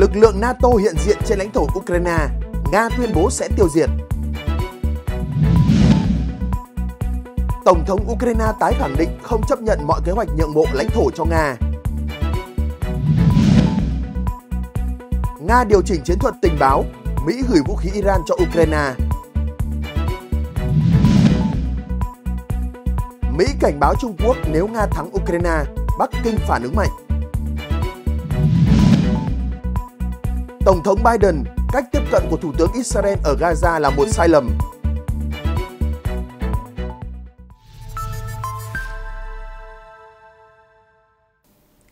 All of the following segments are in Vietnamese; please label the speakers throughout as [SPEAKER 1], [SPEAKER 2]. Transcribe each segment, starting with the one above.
[SPEAKER 1] lực lượng NATO hiện diện trên lãnh thổ Ukraine, Nga tuyên bố sẽ tiêu diệt. Tổng thống Ukraine tái khẳng định không chấp nhận mọi kế hoạch nhượng bộ lãnh thổ cho Nga. Nga điều chỉnh chiến thuật tình báo, Mỹ gửi vũ khí Iran cho Ukraine. Mỹ cảnh báo Trung Quốc nếu Nga thắng Ukraine, Bắc Kinh phản ứng mạnh. Tổng thống Biden, cách tiếp cận của Thủ tướng Israel ở Gaza là một sai lầm.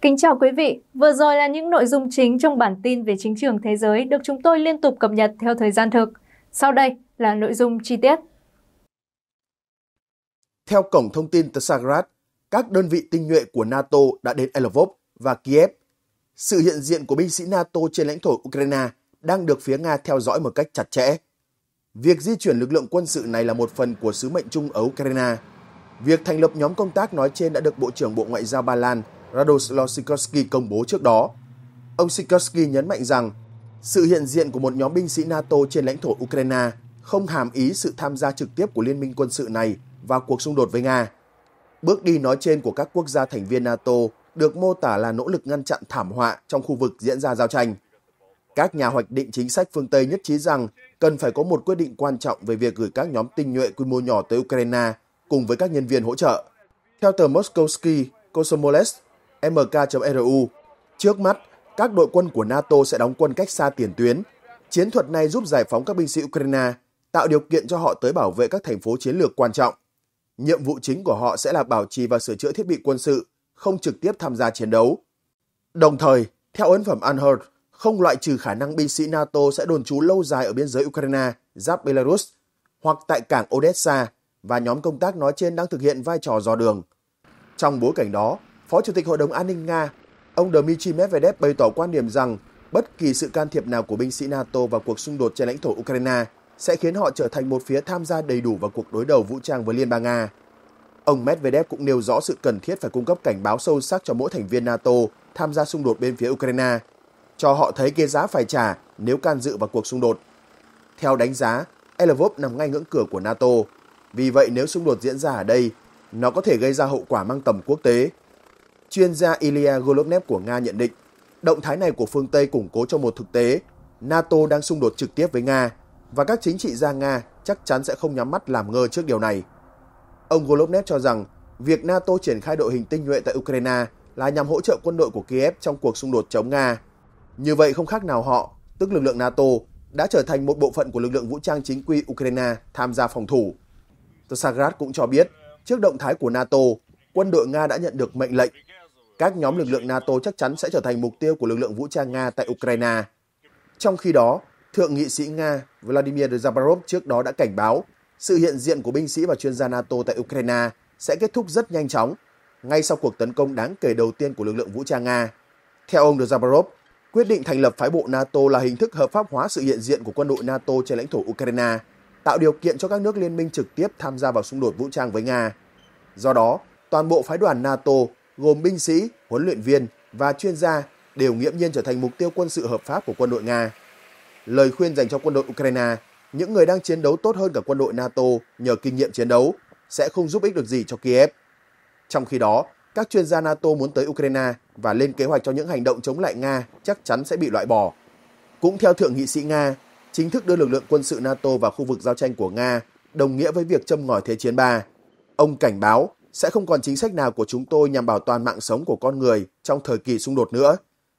[SPEAKER 2] Kính chào quý vị, vừa rồi là những nội dung chính trong bản tin về chính trường thế giới được chúng tôi liên tục cập nhật theo thời gian thực. Sau đây là nội dung chi tiết.
[SPEAKER 1] Theo cổng thông tin Tessagrat, các đơn vị tinh nhuệ của NATO đã đến Lvov và Kiev sự hiện diện của binh sĩ NATO trên lãnh thổ Ukraine đang được phía Nga theo dõi một cách chặt chẽ. Việc di chuyển lực lượng quân sự này là một phần của sứ mệnh chung ở Ukraine. Việc thành lập nhóm công tác nói trên đã được Bộ trưởng Bộ Ngoại giao Ba Lan Radoslav Sikorsky công bố trước đó. Ông Sikorsky nhấn mạnh rằng sự hiện diện của một nhóm binh sĩ NATO trên lãnh thổ Ukraine không hàm ý sự tham gia trực tiếp của liên minh quân sự này vào cuộc xung đột với Nga. Bước đi nói trên của các quốc gia thành viên NATO được mô tả là nỗ lực ngăn chặn thảm họa trong khu vực diễn ra giao tranh. Các nhà hoạch định chính sách phương Tây nhất trí rằng cần phải có một quyết định quan trọng về việc gửi các nhóm tinh nhuệ quy mô nhỏ tới Ukraine cùng với các nhân viên hỗ trợ. Theo tờ Moskovsky Kosomoles MK.ru, trước mắt, các đội quân của NATO sẽ đóng quân cách xa tiền tuyến. Chiến thuật này giúp giải phóng các binh sĩ Ukraine, tạo điều kiện cho họ tới bảo vệ các thành phố chiến lược quan trọng. Nhiệm vụ chính của họ sẽ là bảo trì và sửa chữa thiết bị quân sự, không trực tiếp tham gia chiến đấu. Đồng thời, theo ấn phẩm Unheard, không loại trừ khả năng binh sĩ NATO sẽ đồn trú lâu dài ở biên giới Ukraine, giáp Belarus, hoặc tại cảng Odessa và nhóm công tác nói trên đang thực hiện vai trò dò đường. Trong bối cảnh đó, Phó Chủ tịch Hội đồng An ninh Nga, ông Dmitry Medvedev bày tỏ quan điểm rằng bất kỳ sự can thiệp nào của binh sĩ NATO vào cuộc xung đột trên lãnh thổ Ukraine sẽ khiến họ trở thành một phía tham gia đầy đủ vào cuộc đối đầu vũ trang với Liên bang Nga. Ông Medvedev cũng nêu rõ sự cần thiết phải cung cấp cảnh báo sâu sắc cho mỗi thành viên NATO tham gia xung đột bên phía Ukraine, cho họ thấy cái giá phải trả nếu can dự vào cuộc xung đột. Theo đánh giá, Lvov nằm ngay ngưỡng cửa của NATO. Vì vậy nếu xung đột diễn ra ở đây, nó có thể gây ra hậu quả mang tầm quốc tế. Chuyên gia Ilya Golovnev của Nga nhận định, động thái này của phương Tây củng cố cho một thực tế, NATO đang xung đột trực tiếp với Nga và các chính trị gia Nga chắc chắn sẽ không nhắm mắt làm ngơ trước điều này. Ông Golovnev cho rằng việc NATO triển khai đội hình tinh nhuệ tại Ukraine là nhằm hỗ trợ quân đội của Kiev trong cuộc xung đột chống Nga. Như vậy không khác nào họ, tức lực lượng NATO, đã trở thành một bộ phận của lực lượng vũ trang chính quy Ukraine tham gia phòng thủ. Tsagras cũng cho biết, trước động thái của NATO, quân đội Nga đã nhận được mệnh lệnh. Các nhóm lực lượng NATO chắc chắn sẽ trở thành mục tiêu của lực lượng vũ trang Nga tại Ukraine. Trong khi đó, Thượng nghị sĩ Nga Vladimir Zabarov trước đó đã cảnh báo sự hiện diện của binh sĩ và chuyên gia NATO tại Ukraine sẽ kết thúc rất nhanh chóng, ngay sau cuộc tấn công đáng kể đầu tiên của lực lượng vũ trang Nga. Theo ông Dzabarov, quyết định thành lập phái bộ NATO là hình thức hợp pháp hóa sự hiện diện của quân đội NATO trên lãnh thổ Ukraine, tạo điều kiện cho các nước liên minh trực tiếp tham gia vào xung đột vũ trang với Nga. Do đó, toàn bộ phái đoàn NATO gồm binh sĩ, huấn luyện viên và chuyên gia đều nghiễm nhiên trở thành mục tiêu quân sự hợp pháp của quân đội Nga. Lời khuyên dành cho quân đội Ukraine những người đang chiến đấu tốt hơn cả quân đội NATO nhờ kinh nghiệm chiến đấu sẽ không giúp ích được gì cho Kiev. Trong khi đó, các chuyên gia NATO muốn tới Ukraine và lên kế hoạch cho những hành động chống lại Nga chắc chắn sẽ bị loại bỏ. Cũng theo Thượng nghị sĩ Nga, chính thức đưa lực lượng quân sự NATO vào khu vực giao tranh của Nga đồng nghĩa với việc châm ngòi Thế chiến 3. Ông cảnh báo sẽ không còn chính sách nào của chúng tôi nhằm bảo toàn mạng sống của con người trong thời kỳ xung đột nữa.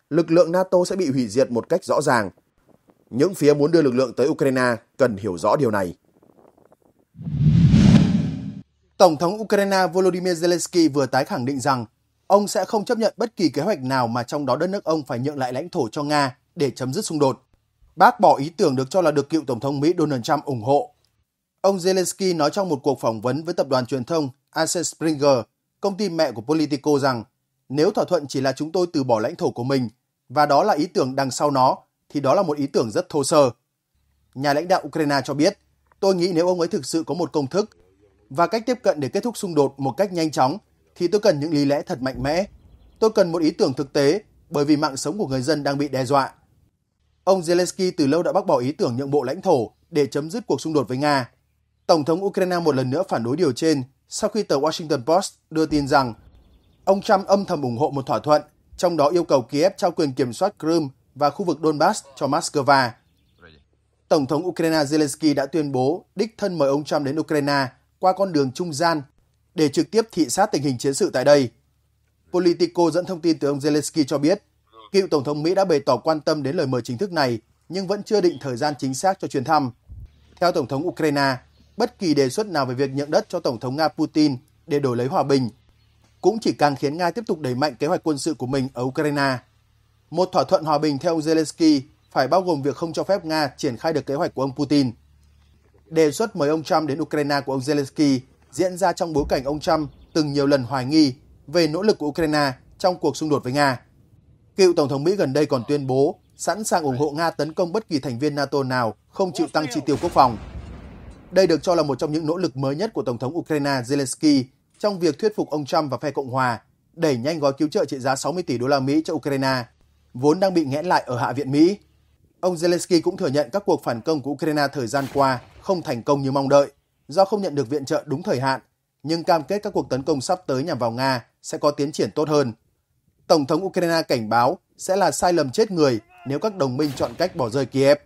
[SPEAKER 1] Lực lượng NATO sẽ bị hủy diệt một cách rõ ràng những phía muốn đưa lực lượng tới Ukraine cần hiểu rõ điều này. Tổng thống Ukraine Volodymyr Zelensky vừa tái khẳng định rằng ông sẽ không chấp nhận bất kỳ kế hoạch nào mà trong đó đất nước ông phải nhượng lại lãnh thổ cho Nga để chấm dứt xung đột. Bác bỏ ý tưởng được cho là được cựu Tổng thống Mỹ Donald Trump ủng hộ. Ông Zelensky nói trong một cuộc phỏng vấn với tập đoàn truyền thông AC e Springer, công ty mẹ của Politico rằng nếu thỏa thuận chỉ là chúng tôi từ bỏ lãnh thổ của mình và đó là ý tưởng đằng sau nó thì đó là một ý tưởng rất thô sơ. Nhà lãnh đạo Ukraine cho biết, tôi nghĩ nếu ông ấy thực sự có một công thức và cách tiếp cận để kết thúc xung đột một cách nhanh chóng, thì tôi cần những lý lẽ thật mạnh mẽ. Tôi cần một ý tưởng thực tế bởi vì mạng sống của người dân đang bị đe dọa. Ông Zelensky từ lâu đã bác bỏ ý tưởng nhượng bộ lãnh thổ để chấm dứt cuộc xung đột với Nga. Tổng thống Ukraine một lần nữa phản đối điều trên sau khi tờ Washington Post đưa tin rằng ông Trump âm thầm ủng hộ một thỏa thuận, trong đó yêu cầu Kiev trao quyền kiểm soát Crimea và khu vực Donbass cho Moscow. Tổng thống Ukraine Zelensky đã tuyên bố đích thân mời ông Trump đến Ukraine qua con đường trung gian để trực tiếp thị sát tình hình chiến sự tại đây. Politico dẫn thông tin từ ông Zelensky cho biết, cựu Tổng thống Mỹ đã bày tỏ quan tâm đến lời mời chính thức này nhưng vẫn chưa định thời gian chính xác cho chuyến thăm. Theo Tổng thống Ukraine, bất kỳ đề xuất nào về việc nhận đất cho Tổng thống Nga Putin để đổi lấy hòa bình cũng chỉ càng khiến Nga tiếp tục đẩy mạnh kế hoạch quân sự của mình ở Ukraine. Một thỏa thuận hòa bình theo ông Zelensky phải bao gồm việc không cho phép Nga triển khai được kế hoạch của ông Putin. Đề xuất mời ông Trump đến Ukraine của ông Zelensky diễn ra trong bối cảnh ông Trump từng nhiều lần hoài nghi về nỗ lực của Ukraine trong cuộc xung đột với Nga. Cựu Tổng thống Mỹ gần đây còn tuyên bố sẵn sàng ủng hộ Nga tấn công bất kỳ thành viên NATO nào không chịu tăng chi tiêu quốc phòng. Đây được cho là một trong những nỗ lực mới nhất của Tổng thống Ukraine Zelensky trong việc thuyết phục ông Trump và phe Cộng hòa đẩy nhanh gói cứu trợ trị giá 60 tỷ đô la Mỹ cho Ukraine vốn đang bị nghẽn lại ở Hạ viện Mỹ. Ông Zelensky cũng thừa nhận các cuộc phản công của Ukraine thời gian qua không thành công như mong đợi do không nhận được viện trợ đúng thời hạn, nhưng cam kết các cuộc tấn công sắp tới nhằm vào Nga sẽ có tiến triển tốt hơn. Tổng thống Ukraine cảnh báo sẽ là sai lầm chết người nếu các đồng minh chọn cách bỏ rơi Kiev.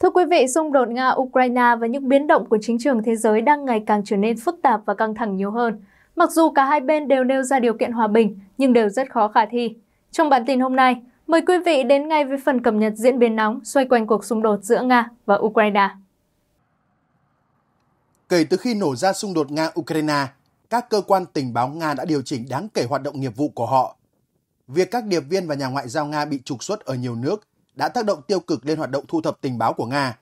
[SPEAKER 2] Thưa quý vị, xung đột Nga-Ukraine và những biến động của chính trường thế giới đang ngày càng trở nên phức tạp và căng thẳng nhiều hơn. Mặc dù cả hai bên đều nêu ra điều kiện hòa bình, nhưng đều rất khó khả thi. Trong bản tin hôm nay, mời quý vị đến ngay với phần cập nhật diễn biến nóng xoay quanh cuộc xung đột giữa Nga và Ukraine.
[SPEAKER 1] Kể từ khi nổ ra xung đột Nga-Ukraine, các cơ quan tình báo Nga đã điều chỉnh đáng kể hoạt động nghiệp vụ của họ. Việc các điệp viên và nhà ngoại giao Nga bị trục xuất ở nhiều nước đã tác động tiêu cực lên hoạt động thu thập tình báo của Nga.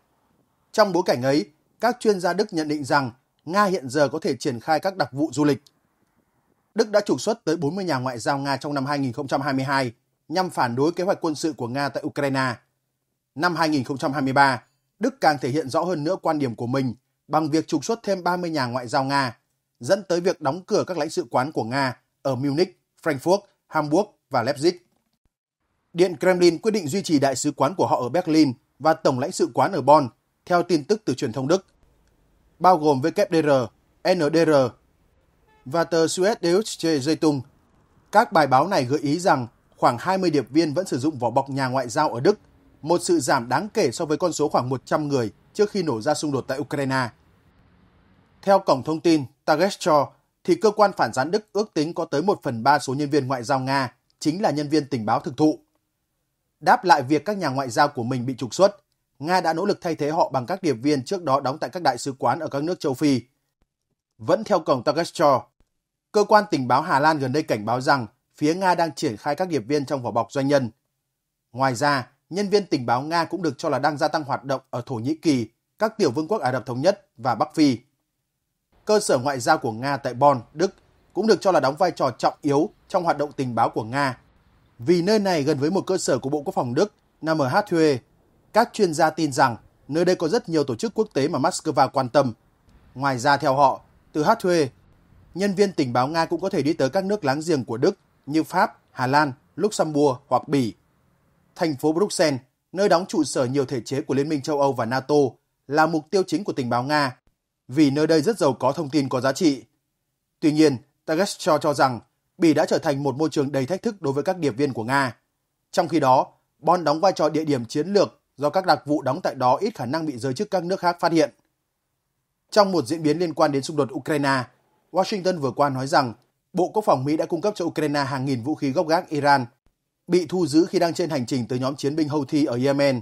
[SPEAKER 1] Trong bối cảnh ấy, các chuyên gia Đức nhận định rằng Nga hiện giờ có thể triển khai các đặc vụ du lịch Đức đã trục xuất tới 40 nhà ngoại giao Nga trong năm 2022 nhằm phản đối kế hoạch quân sự của Nga tại Ukraine. Năm 2023, Đức càng thể hiện rõ hơn nữa quan điểm của mình bằng việc trục xuất thêm 30 nhà ngoại giao Nga, dẫn tới việc đóng cửa các lãnh sự quán của Nga ở Munich, Frankfurt, Hamburg và Leipzig. Điện Kremlin quyết định duy trì đại sứ quán của họ ở Berlin và tổng lãnh sự quán ở Bonn, theo tin tức từ truyền thông Đức. Bao gồm WDR, NDR và tờ Suez Deutsche Zeitung. Các bài báo này gợi ý rằng khoảng 20 điệp viên vẫn sử dụng vỏ bọc nhà ngoại giao ở Đức, một sự giảm đáng kể so với con số khoảng 100 người trước khi nổ ra xung đột tại Ukraine. Theo cổng thông tin Tagesschau, thì cơ quan phản gián Đức ước tính có tới 1 phần 3 số nhân viên ngoại giao Nga chính là nhân viên tình báo thực thụ. Đáp lại việc các nhà ngoại giao của mình bị trục xuất, Nga đã nỗ lực thay thế họ bằng các điệp viên trước đó đóng tại các đại sứ quán ở các nước châu Phi. Vẫn theo cổng Tagesschau, Cơ quan tình báo Hà Lan gần đây cảnh báo rằng phía Nga đang triển khai các điệp viên trong vỏ bọc doanh nhân. Ngoài ra, nhân viên tình báo Nga cũng được cho là đang gia tăng hoạt động ở Thổ Nhĩ Kỳ, các tiểu vương quốc Ả Rập Thống Nhất và Bắc Phi. Cơ sở ngoại giao của Nga tại Bonn, Đức cũng được cho là đóng vai trò trọng yếu trong hoạt động tình báo của Nga. Vì nơi này gần với một cơ sở của Bộ Quốc phòng Đức nằm ở Hathue, các chuyên gia tin rằng nơi đây có rất nhiều tổ chức quốc tế mà Moscow quan tâm. Ngoài ra theo họ, từ Hathue, nhân viên tình báo Nga cũng có thể đi tới các nước láng giềng của Đức như Pháp, Hà Lan, Luxembourg hoặc Bỉ. Thành phố Bruxelles, nơi đóng trụ sở nhiều thể chế của Liên minh châu Âu và NATO, là mục tiêu chính của tình báo Nga, vì nơi đây rất giàu có thông tin có giá trị. Tuy nhiên, Tagesschau cho rằng Bỉ đã trở thành một môi trường đầy thách thức đối với các điệp viên của Nga. Trong khi đó, Bon đóng vai trò địa điểm chiến lược do các đặc vụ đóng tại đó ít khả năng bị giới chức các nước khác phát hiện. Trong một diễn biến liên quan đến xung đột Ukraine, Washington vừa qua nói rằng Bộ Quốc phòng Mỹ đã cung cấp cho Ukraine hàng nghìn vũ khí gốc gác Iran bị thu giữ khi đang trên hành trình tới nhóm chiến binh Houthi ở Yemen.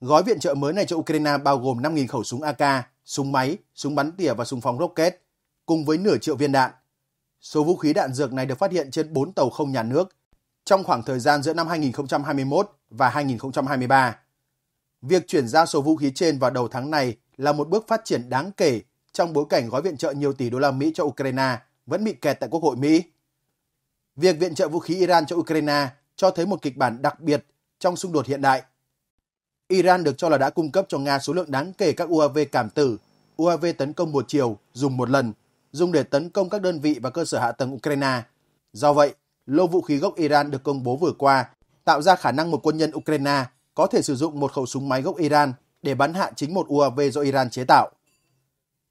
[SPEAKER 1] Gói viện trợ mới này cho Ukraine bao gồm 5.000 khẩu súng AK, súng máy, súng bắn tỉa và súng phóng rocket, cùng với nửa triệu viên đạn. Số vũ khí đạn dược này được phát hiện trên 4 tàu không nhà nước trong khoảng thời gian giữa năm 2021 và 2023. Việc chuyển giao số vũ khí trên vào đầu tháng này là một bước phát triển đáng kể trong bối cảnh gói viện trợ nhiều tỷ đô la Mỹ cho Ukraine vẫn bị kẹt tại Quốc hội Mỹ. Việc viện trợ vũ khí Iran cho Ukraine cho thấy một kịch bản đặc biệt trong xung đột hiện đại. Iran được cho là đã cung cấp cho Nga số lượng đáng kể các UAV cảm tử, UAV tấn công một chiều dùng một lần, dùng để tấn công các đơn vị và cơ sở hạ tầng Ukraine. Do vậy, lô vũ khí gốc Iran được công bố vừa qua tạo ra khả năng một quân nhân Ukraine có thể sử dụng một khẩu súng máy gốc Iran để bắn hạ chính một UAV do Iran chế tạo.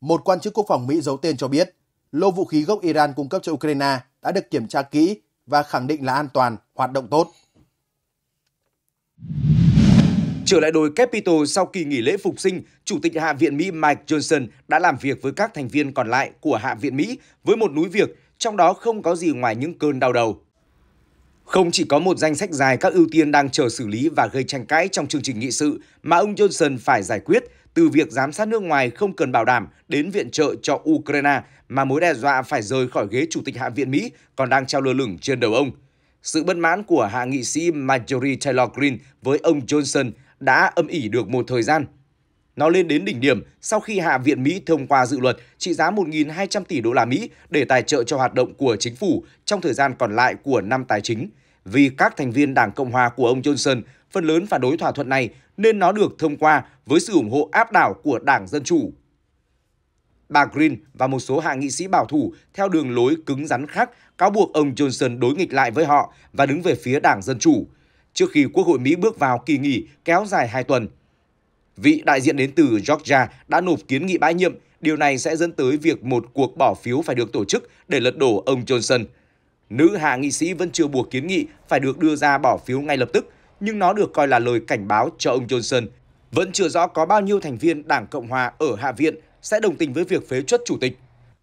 [SPEAKER 1] Một quan chức quốc phòng Mỹ giấu tên cho biết, lô vũ khí gốc Iran cung cấp cho Ukraine đã được kiểm tra kỹ và khẳng định là an toàn, hoạt động tốt. Trở lại đồi Capitol sau kỳ nghỉ lễ phục sinh, Chủ tịch Hạ
[SPEAKER 3] viện Mỹ Mike Johnson đã làm việc với các thành viên còn lại của Hạ viện Mỹ với một núi việc, trong đó không có gì ngoài những cơn đau đầu. Không chỉ có một danh sách dài các ưu tiên đang chờ xử lý và gây tranh cãi trong chương trình nghị sự mà ông Johnson phải giải quyết – từ việc giám sát nước ngoài không cần bảo đảm đến viện trợ cho Ukraine mà mối đe dọa phải rời khỏi ghế Chủ tịch Hạ viện Mỹ còn đang treo lơ lửng trên đầu ông. Sự bất mãn của hạ nghị sĩ Marjorie Taylor Greene với ông Johnson đã âm ỉ được một thời gian. Nó lên đến đỉnh điểm sau khi Hạ viện Mỹ thông qua dự luật trị giá 1.200 tỷ đô la Mỹ để tài trợ cho hoạt động của chính phủ trong thời gian còn lại của năm tài chính, vì các thành viên Đảng Cộng hòa của ông Johnson phần lớn phản đối thỏa thuận này nên nó được thông qua với sự ủng hộ áp đảo của Đảng Dân Chủ. Bà Green và một số hạ nghị sĩ bảo thủ theo đường lối cứng rắn khác cáo buộc ông Johnson đối nghịch lại với họ và đứng về phía Đảng Dân Chủ trước khi Quốc hội Mỹ bước vào kỳ nghỉ kéo dài 2 tuần. Vị đại diện đến từ Georgia đã nộp kiến nghị bãi nhiệm, điều này sẽ dẫn tới việc một cuộc bỏ phiếu phải được tổ chức để lật đổ ông Johnson. Nữ hạ nghị sĩ vẫn chưa buộc kiến nghị phải được đưa ra bỏ phiếu ngay lập tức nhưng nó được coi là lời cảnh báo cho ông Johnson. Vẫn chưa rõ có bao nhiêu thành viên Đảng Cộng Hòa ở Hạ viện sẽ đồng tình với việc phế chuất chủ tịch.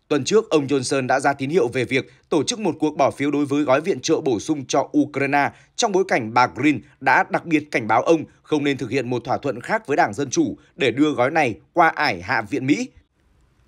[SPEAKER 3] Tuần trước, ông Johnson đã ra tín hiệu về việc tổ chức một cuộc bỏ phiếu đối với gói viện trợ bổ sung cho Ukraine trong bối cảnh bà Green đã đặc biệt cảnh báo ông không nên thực hiện một thỏa thuận khác với Đảng Dân Chủ để đưa gói này qua ải Hạ viện Mỹ.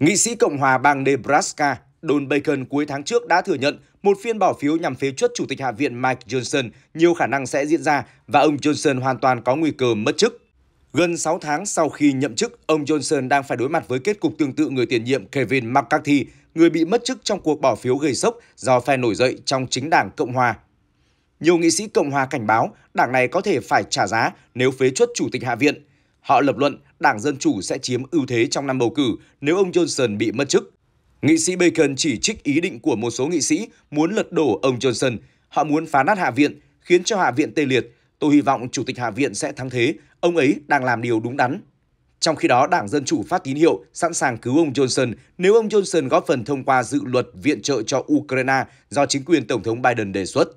[SPEAKER 3] Nghị sĩ Cộng hòa bang Nebraska Don Bacon cuối tháng trước đã thừa nhận một phiên bỏ phiếu nhằm phế chuất Chủ tịch Hạ viện Mike Johnson nhiều khả năng sẽ diễn ra và ông Johnson hoàn toàn có nguy cơ mất chức. Gần 6 tháng sau khi nhậm chức, ông Johnson đang phải đối mặt với kết cục tương tự người tiền nhiệm Kevin McCarthy, người bị mất chức trong cuộc bỏ phiếu gây sốc do phe nổi dậy trong chính đảng Cộng hòa. Nhiều nghị sĩ Cộng hòa cảnh báo đảng này có thể phải trả giá nếu phế chuất Chủ tịch Hạ viện. Họ lập luận đảng Dân Chủ sẽ chiếm ưu thế trong năm bầu cử nếu ông Johnson bị mất chức. Nghị sĩ Bacon chỉ trích ý định của một số nghị sĩ muốn lật đổ ông Johnson. Họ muốn phá nát Hạ viện, khiến cho Hạ viện tê liệt. Tôi hy vọng Chủ tịch Hạ viện sẽ thắng thế. Ông ấy đang làm điều đúng đắn. Trong khi đó, Đảng Dân Chủ phát tín hiệu sẵn sàng cứu ông Johnson nếu ông Johnson góp phần thông qua dự luật viện trợ cho Ukraine do chính quyền Tổng thống Biden đề xuất.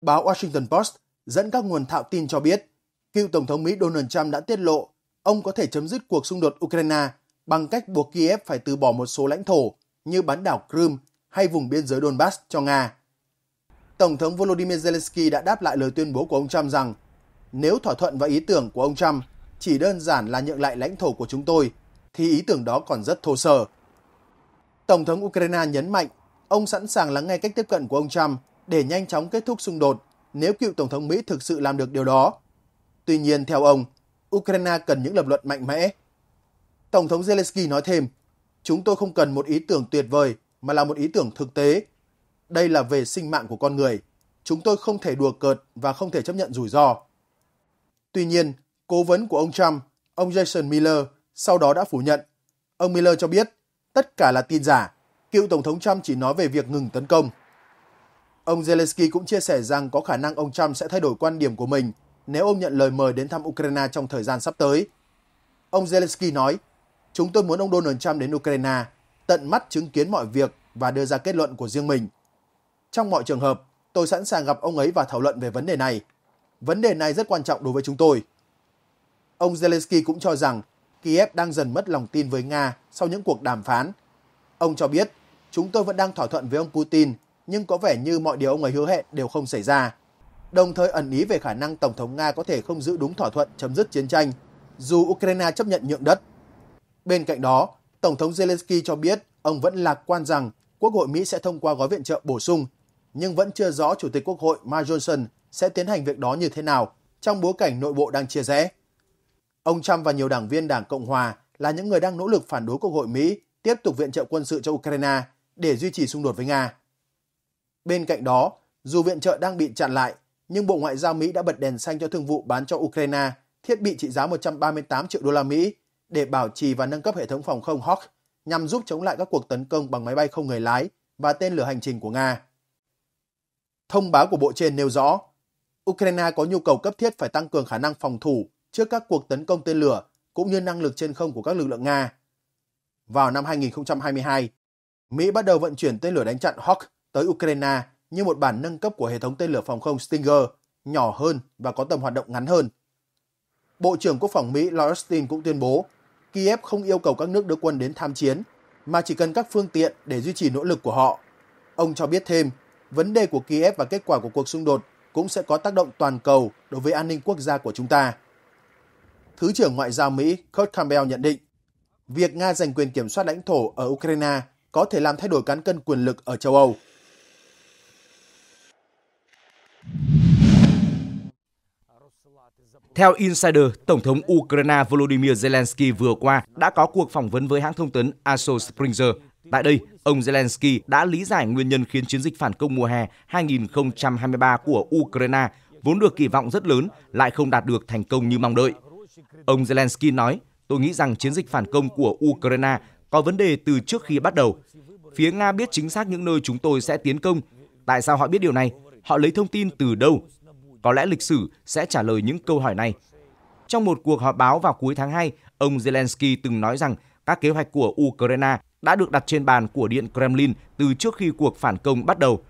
[SPEAKER 1] Báo Washington Post dẫn các nguồn thạo tin cho biết, cựu Tổng thống Mỹ Donald Trump đã tiết lộ ông có thể chấm dứt cuộc xung đột Ukraine bằng cách buộc Kiev phải từ bỏ một số lãnh thổ như bán đảo Crimea hay vùng biên giới Donbass cho Nga. Tổng thống Volodymyr Zelensky đã đáp lại lời tuyên bố của ông Trump rằng nếu thỏa thuận và ý tưởng của ông Trump chỉ đơn giản là nhượng lại lãnh thổ của chúng tôi, thì ý tưởng đó còn rất thô sơ. Tổng thống Ukraine nhấn mạnh ông sẵn sàng lắng nghe cách tiếp cận của ông Trump để nhanh chóng kết thúc xung đột nếu cựu Tổng thống Mỹ thực sự làm được điều đó. Tuy nhiên, theo ông, Ukraine cần những lập luận mạnh mẽ. Tổng thống Zelensky nói thêm, chúng tôi không cần một ý tưởng tuyệt vời mà là một ý tưởng thực tế. Đây là về sinh mạng của con người. Chúng tôi không thể đùa cợt và không thể chấp nhận rủi ro. Tuy nhiên, cố vấn của ông Trump, ông Jason Miller, sau đó đã phủ nhận. Ông Miller cho biết, tất cả là tin giả. Cựu Tổng thống Trump chỉ nói về việc ngừng tấn công. Ông Zelensky cũng chia sẻ rằng có khả năng ông Trump sẽ thay đổi quan điểm của mình nếu ông nhận lời mời đến thăm Ukraine trong thời gian sắp tới. Ông Zelensky nói, chúng tôi muốn ông Donald Trump đến Ukraine, tận mắt chứng kiến mọi việc và đưa ra kết luận của riêng mình. Trong mọi trường hợp, tôi sẵn sàng gặp ông ấy và thảo luận về vấn đề này. Vấn đề này rất quan trọng đối với chúng tôi. Ông Zelensky cũng cho rằng Kiev đang dần mất lòng tin với Nga sau những cuộc đàm phán. Ông cho biết, chúng tôi vẫn đang thỏa thuận với ông Putin, nhưng có vẻ như mọi điều ông ấy hứa hẹn đều không xảy ra đồng thời ẩn ý về khả năng Tổng thống Nga có thể không giữ đúng thỏa thuận chấm dứt chiến tranh, dù Ukraine chấp nhận nhượng đất. Bên cạnh đó, Tổng thống Zelensky cho biết ông vẫn lạc quan rằng Quốc hội Mỹ sẽ thông qua gói viện trợ bổ sung, nhưng vẫn chưa rõ Chủ tịch Quốc hội Mike Johnson sẽ tiến hành việc đó như thế nào trong bối cảnh nội bộ đang chia rẽ. Ông Trump và nhiều đảng viên Đảng Cộng Hòa là những người đang nỗ lực phản đối Quốc hội Mỹ tiếp tục viện trợ quân sự cho Ukraine để duy trì xung đột với Nga. Bên cạnh đó, dù viện trợ đang bị chặn lại, nhưng Bộ Ngoại giao Mỹ đã bật đèn xanh cho thương vụ bán cho Ukraine thiết bị trị giá 138 triệu đô la Mỹ để bảo trì và nâng cấp hệ thống phòng không Hawk nhằm giúp chống lại các cuộc tấn công bằng máy bay không người lái và tên lửa hành trình của Nga. Thông báo của Bộ trên nêu rõ, Ukraine có nhu cầu cấp thiết phải tăng cường khả năng phòng thủ trước các cuộc tấn công tên lửa cũng như năng lực trên không của các lực lượng Nga. Vào năm 2022, Mỹ bắt đầu vận chuyển tên lửa đánh chặn Hawk tới Ukraine như một bản nâng cấp của hệ thống tên lửa phòng không Stinger, nhỏ hơn và có tầm hoạt động ngắn hơn. Bộ trưởng Quốc phòng Mỹ Lloyd Austin cũng tuyên bố Kiev không yêu cầu các nước đưa quân đến tham chiến, mà chỉ cần các phương tiện để duy trì nỗ lực của họ. Ông cho biết thêm, vấn đề của Kiev và kết quả của cuộc xung đột cũng sẽ có tác động toàn cầu đối với an ninh quốc gia của chúng ta. Thứ trưởng Ngoại giao Mỹ Kurt Campbell nhận định, việc Nga giành quyền kiểm soát lãnh thổ ở Ukraine có thể làm thay đổi cán cân quyền lực ở châu Âu. Theo
[SPEAKER 3] Insider, Tổng thống Ukraine Volodymyr Zelensky vừa qua đã có cuộc phỏng vấn với hãng thông tấn Aso Springer. Tại đây, ông Zelensky đã lý giải nguyên nhân khiến chiến dịch phản công mùa hè 2023 của Ukraine vốn được kỳ vọng rất lớn lại không đạt được thành công như mong đợi. Ông Zelensky nói, tôi nghĩ rằng chiến dịch phản công của Ukraine có vấn đề từ trước khi bắt đầu. Phía Nga biết chính xác những nơi chúng tôi sẽ tiến công. Tại sao họ biết điều này? họ lấy thông tin từ đâu? Có lẽ lịch sử sẽ trả lời những câu hỏi này. Trong một cuộc họp báo vào cuối tháng 2, ông Zelensky từng nói rằng các kế hoạch của Ukraine đã được đặt trên bàn của Điện Kremlin từ trước khi cuộc phản công bắt đầu.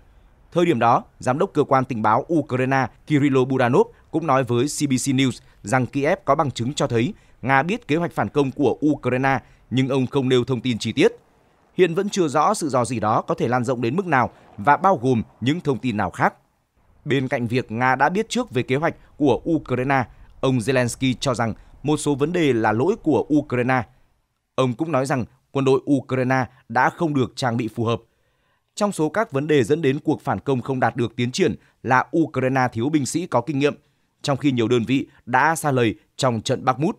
[SPEAKER 3] Thời điểm đó, Giám đốc Cơ quan Tình báo Ukraine Kirilo Budanov cũng nói với CBC News rằng Kiev có bằng chứng cho thấy Nga biết kế hoạch phản công của Ukraine nhưng ông không nêu thông tin chi tiết. Hiện vẫn chưa rõ sự dò gì đó có thể lan rộng đến mức nào và bao gồm những thông tin nào khác. Bên cạnh việc Nga đã biết trước về kế hoạch của Ukraine, ông Zelensky cho rằng một số vấn đề là lỗi của Ukraine. Ông cũng nói rằng quân đội Ukraine đã không được trang bị phù hợp. Trong số các vấn đề dẫn đến cuộc phản công không đạt được tiến triển là Ukraine thiếu binh sĩ có kinh nghiệm, trong khi nhiều đơn vị đã xa lời trong trận Bakhmut.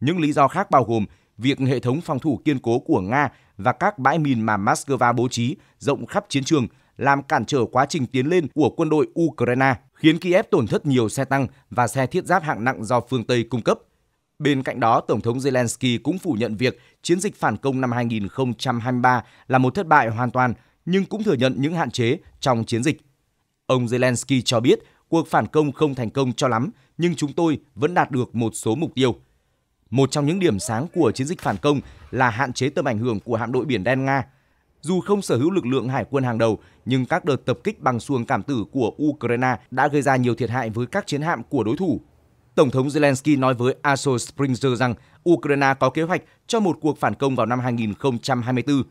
[SPEAKER 3] Những lý do khác bao gồm việc hệ thống phòng thủ kiên cố của Nga và các bãi mìn mà Moscow bố trí rộng khắp chiến trường làm cản trở quá trình tiến lên của quân đội Ukraine, khiến Kiev tổn thất nhiều xe tăng và xe thiết giáp hạng nặng do phương Tây cung cấp. Bên cạnh đó, Tổng thống Zelensky cũng phủ nhận việc chiến dịch phản công năm 2023 là một thất bại hoàn toàn, nhưng cũng thừa nhận những hạn chế trong chiến dịch. Ông Zelensky cho biết cuộc phản công không thành công cho lắm, nhưng chúng tôi vẫn đạt được một số mục tiêu. Một trong những điểm sáng của chiến dịch phản công là hạn chế tầm ảnh hưởng của hạm đội biển đen Nga – dù không sở hữu lực lượng hải quân hàng đầu, nhưng các đợt tập kích bằng xuồng cảm tử của Ukraine đã gây ra nhiều thiệt hại với các chiến hạm của đối thủ. Tổng thống Zelensky nói với Aso Springer rằng Ukraine có kế hoạch cho một cuộc phản công vào năm 2024.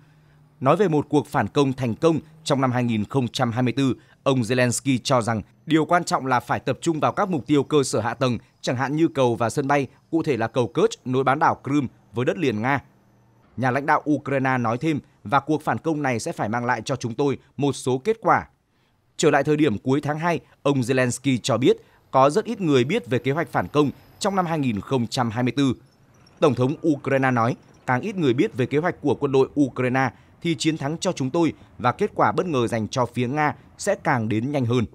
[SPEAKER 3] Nói về một cuộc phản công thành công trong năm 2024, ông Zelensky cho rằng điều quan trọng là phải tập trung vào các mục tiêu cơ sở hạ tầng, chẳng hạn như cầu và sân bay, cụ thể là cầu Kerch nối bán đảo Crimea với đất liền Nga. Nhà lãnh đạo Ukraine nói thêm, và cuộc phản công này sẽ phải mang lại cho chúng tôi một số kết quả. Trở lại thời điểm cuối tháng 2, ông Zelensky cho biết có rất ít người biết về kế hoạch phản công trong năm 2024. Tổng thống Ukraine nói, càng ít người biết về kế hoạch của quân đội Ukraine thì chiến thắng cho chúng tôi và kết quả bất ngờ dành cho phía Nga sẽ càng đến nhanh hơn.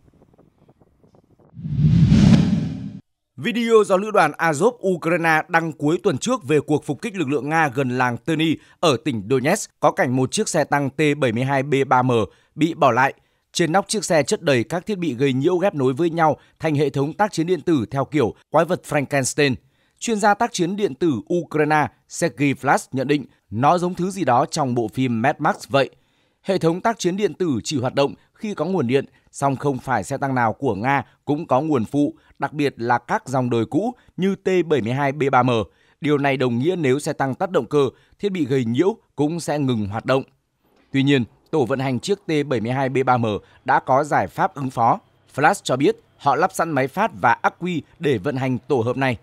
[SPEAKER 3] Video do lữ đoàn Azov Ukraine đăng cuối tuần trước về cuộc phục kích lực lượng Nga gần làng Terni ở tỉnh Donetsk có cảnh một chiếc xe tăng T-72B3M bị bỏ lại. Trên nóc chiếc xe chất đầy các thiết bị gây nhiễu ghép nối với nhau thành hệ thống tác chiến điện tử theo kiểu quái vật Frankenstein. Chuyên gia tác chiến điện tử Ukraine Sergei Flash nhận định nó giống thứ gì đó trong bộ phim Mad Max vậy. Hệ thống tác chiến điện tử chỉ hoạt động khi có nguồn điện, song không phải xe tăng nào của Nga cũng có nguồn phụ, đặc biệt là các dòng đời cũ như T72B3M. Điều này đồng nghĩa nếu xe tăng tắt động cơ, thiết bị gây nhiễu cũng sẽ ngừng hoạt động. Tuy nhiên, tổ vận hành chiếc T72B3M đã có giải pháp ứng phó. Flash cho biết họ lắp sẵn máy phát và ắc quy để vận hành tổ hợp này.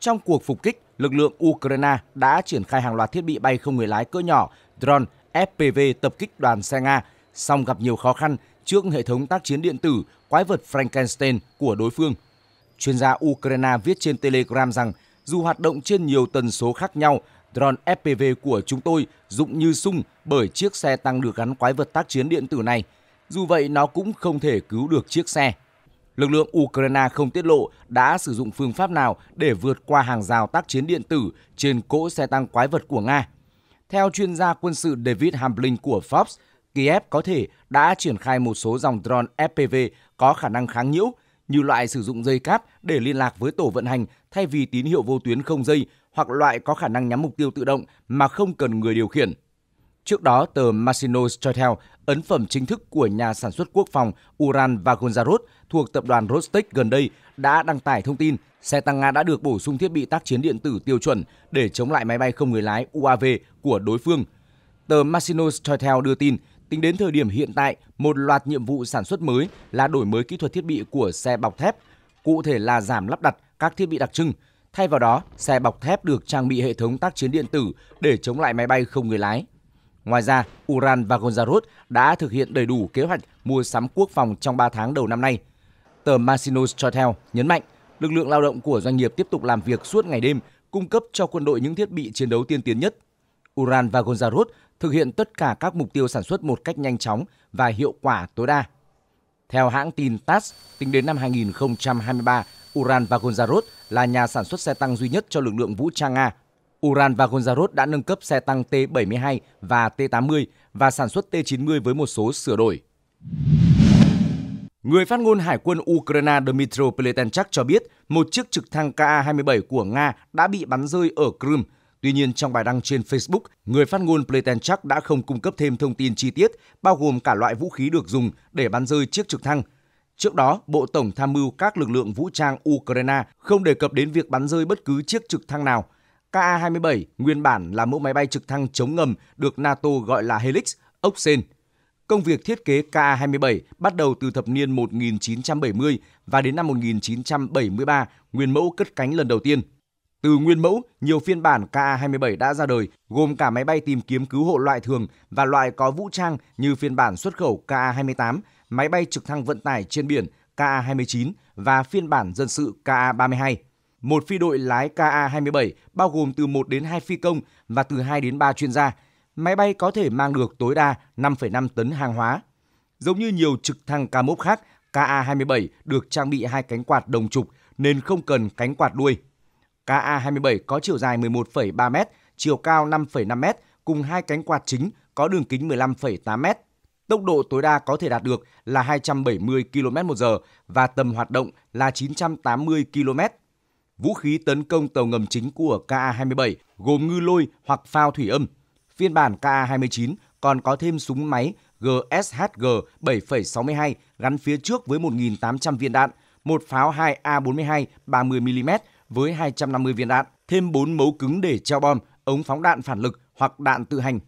[SPEAKER 3] Trong cuộc phục kích, lực lượng Ukraine đã triển khai hàng loạt thiết bị bay không người lái cỡ nhỏ, drone, FPV tập kích đoàn xe Nga, song gặp nhiều khó khăn trước hệ thống tác chiến điện tử quái vật Frankenstein của đối phương. Chuyên gia Ukraine viết trên Telegram rằng dù hoạt động trên nhiều tần số khác nhau, drone FPV của chúng tôi dụng như sung bởi chiếc xe tăng được gắn quái vật tác chiến điện tử này. Dù vậy, nó cũng không thể cứu được chiếc xe. Lực lượng Ukraine không tiết lộ đã sử dụng phương pháp nào để vượt qua hàng rào tác chiến điện tử trên cỗ xe tăng quái vật của Nga. Theo chuyên gia quân sự David Hambling của Forbes, Kiev có thể đã triển khai một số dòng drone FPV có khả năng kháng nhiễu như loại sử dụng dây cáp để liên lạc với tổ vận hành thay vì tín hiệu vô tuyến không dây hoặc loại có khả năng nhắm mục tiêu tự động mà không cần người điều khiển. Trước đó, tờ Massino Stratel, ấn phẩm chính thức của nhà sản xuất quốc phòng Uran Vagonzarod thuộc tập đoàn Rostec gần đây đã đăng tải thông tin xe tăng Nga đã được bổ sung thiết bị tác chiến điện tử tiêu chuẩn để chống lại máy bay không người lái UAV của đối phương. Tờ Massino Stratel đưa tin, Tính đến thời điểm hiện tại, một loạt nhiệm vụ sản xuất mới là đổi mới kỹ thuật thiết bị của xe bọc thép, cụ thể là giảm lắp đặt các thiết bị đặc trưng. Thay vào đó, xe bọc thép được trang bị hệ thống tác chiến điện tử để chống lại máy bay không người lái. Ngoài ra, Uran và Gonzarot đã thực hiện đầy đủ kế hoạch mua sắm quốc phòng trong 3 tháng đầu năm nay. Tờ Masinos cho theo nhấn mạnh, lực lượng lao động của doanh nghiệp tiếp tục làm việc suốt ngày đêm, cung cấp cho quân đội những thiết bị chiến đấu tiên tiến nhất. Uran và Gonzarot thực hiện tất cả các mục tiêu sản xuất một cách nhanh chóng và hiệu quả tối đa. Theo hãng tin TASS, tính đến năm 2023, Uran Vagozarod là nhà sản xuất xe tăng duy nhất cho lực lượng vũ trang Nga. Uran Vagozarod đã nâng cấp xe tăng T-72 và T-80 và sản xuất T-90 với một số sửa đổi. Người phát ngôn Hải quân Ukraine Dmytro Pletenchak cho biết một chiếc trực thăng Ka-27 của Nga đã bị bắn rơi ở Crimea Tuy nhiên, trong bài đăng trên Facebook, người phát ngôn Pletenchak đã không cung cấp thêm thông tin chi tiết, bao gồm cả loại vũ khí được dùng để bắn rơi chiếc trực thăng. Trước đó, Bộ Tổng tham mưu các lực lượng vũ trang Ukraine không đề cập đến việc bắn rơi bất cứ chiếc trực thăng nào. Ka-27 nguyên bản là mẫu máy bay trực thăng chống ngầm được NATO gọi là Helix, ốc sên. Công việc thiết kế Ka-27 bắt đầu từ thập niên 1970 và đến năm 1973, nguyên mẫu cất cánh lần đầu tiên – từ nguyên mẫu, nhiều phiên bản Ka-27 đã ra đời, gồm cả máy bay tìm kiếm cứu hộ loại thường và loại có vũ trang như phiên bản xuất khẩu Ka-28, máy bay trực thăng vận tải trên biển Ka-29 và phiên bản dân sự Ka-32. Một phi đội lái Ka-27 bao gồm từ 1 đến 2 phi công và từ 2 đến 3 chuyên gia. Máy bay có thể mang được tối đa 5,5 tấn hàng hóa. Giống như nhiều trực thăng Kamov khác, Ka-27 được trang bị hai cánh quạt đồng trục nên không cần cánh quạt đuôi. KA27 có chiều dài 11,3m, chiều cao 5,5m cùng hai cánh quạt chính có đường kính 15,8m. Tốc độ tối đa có thể đạt được là 270 km/h và tầm hoạt động là 980 km. Vũ khí tấn công tàu ngầm chính của KA-27 gồm ngư lôi hoặc phao thủy âm. Phiên bản KA-29 còn có thêm súng máy GSHG 7,62 gắn phía trước với 1.800 viên đạn, một pháo 2A42 30mm với 250 viên đạn, thêm 4 mấu cứng để treo bom, ống phóng đạn phản lực hoặc đạn tự hành.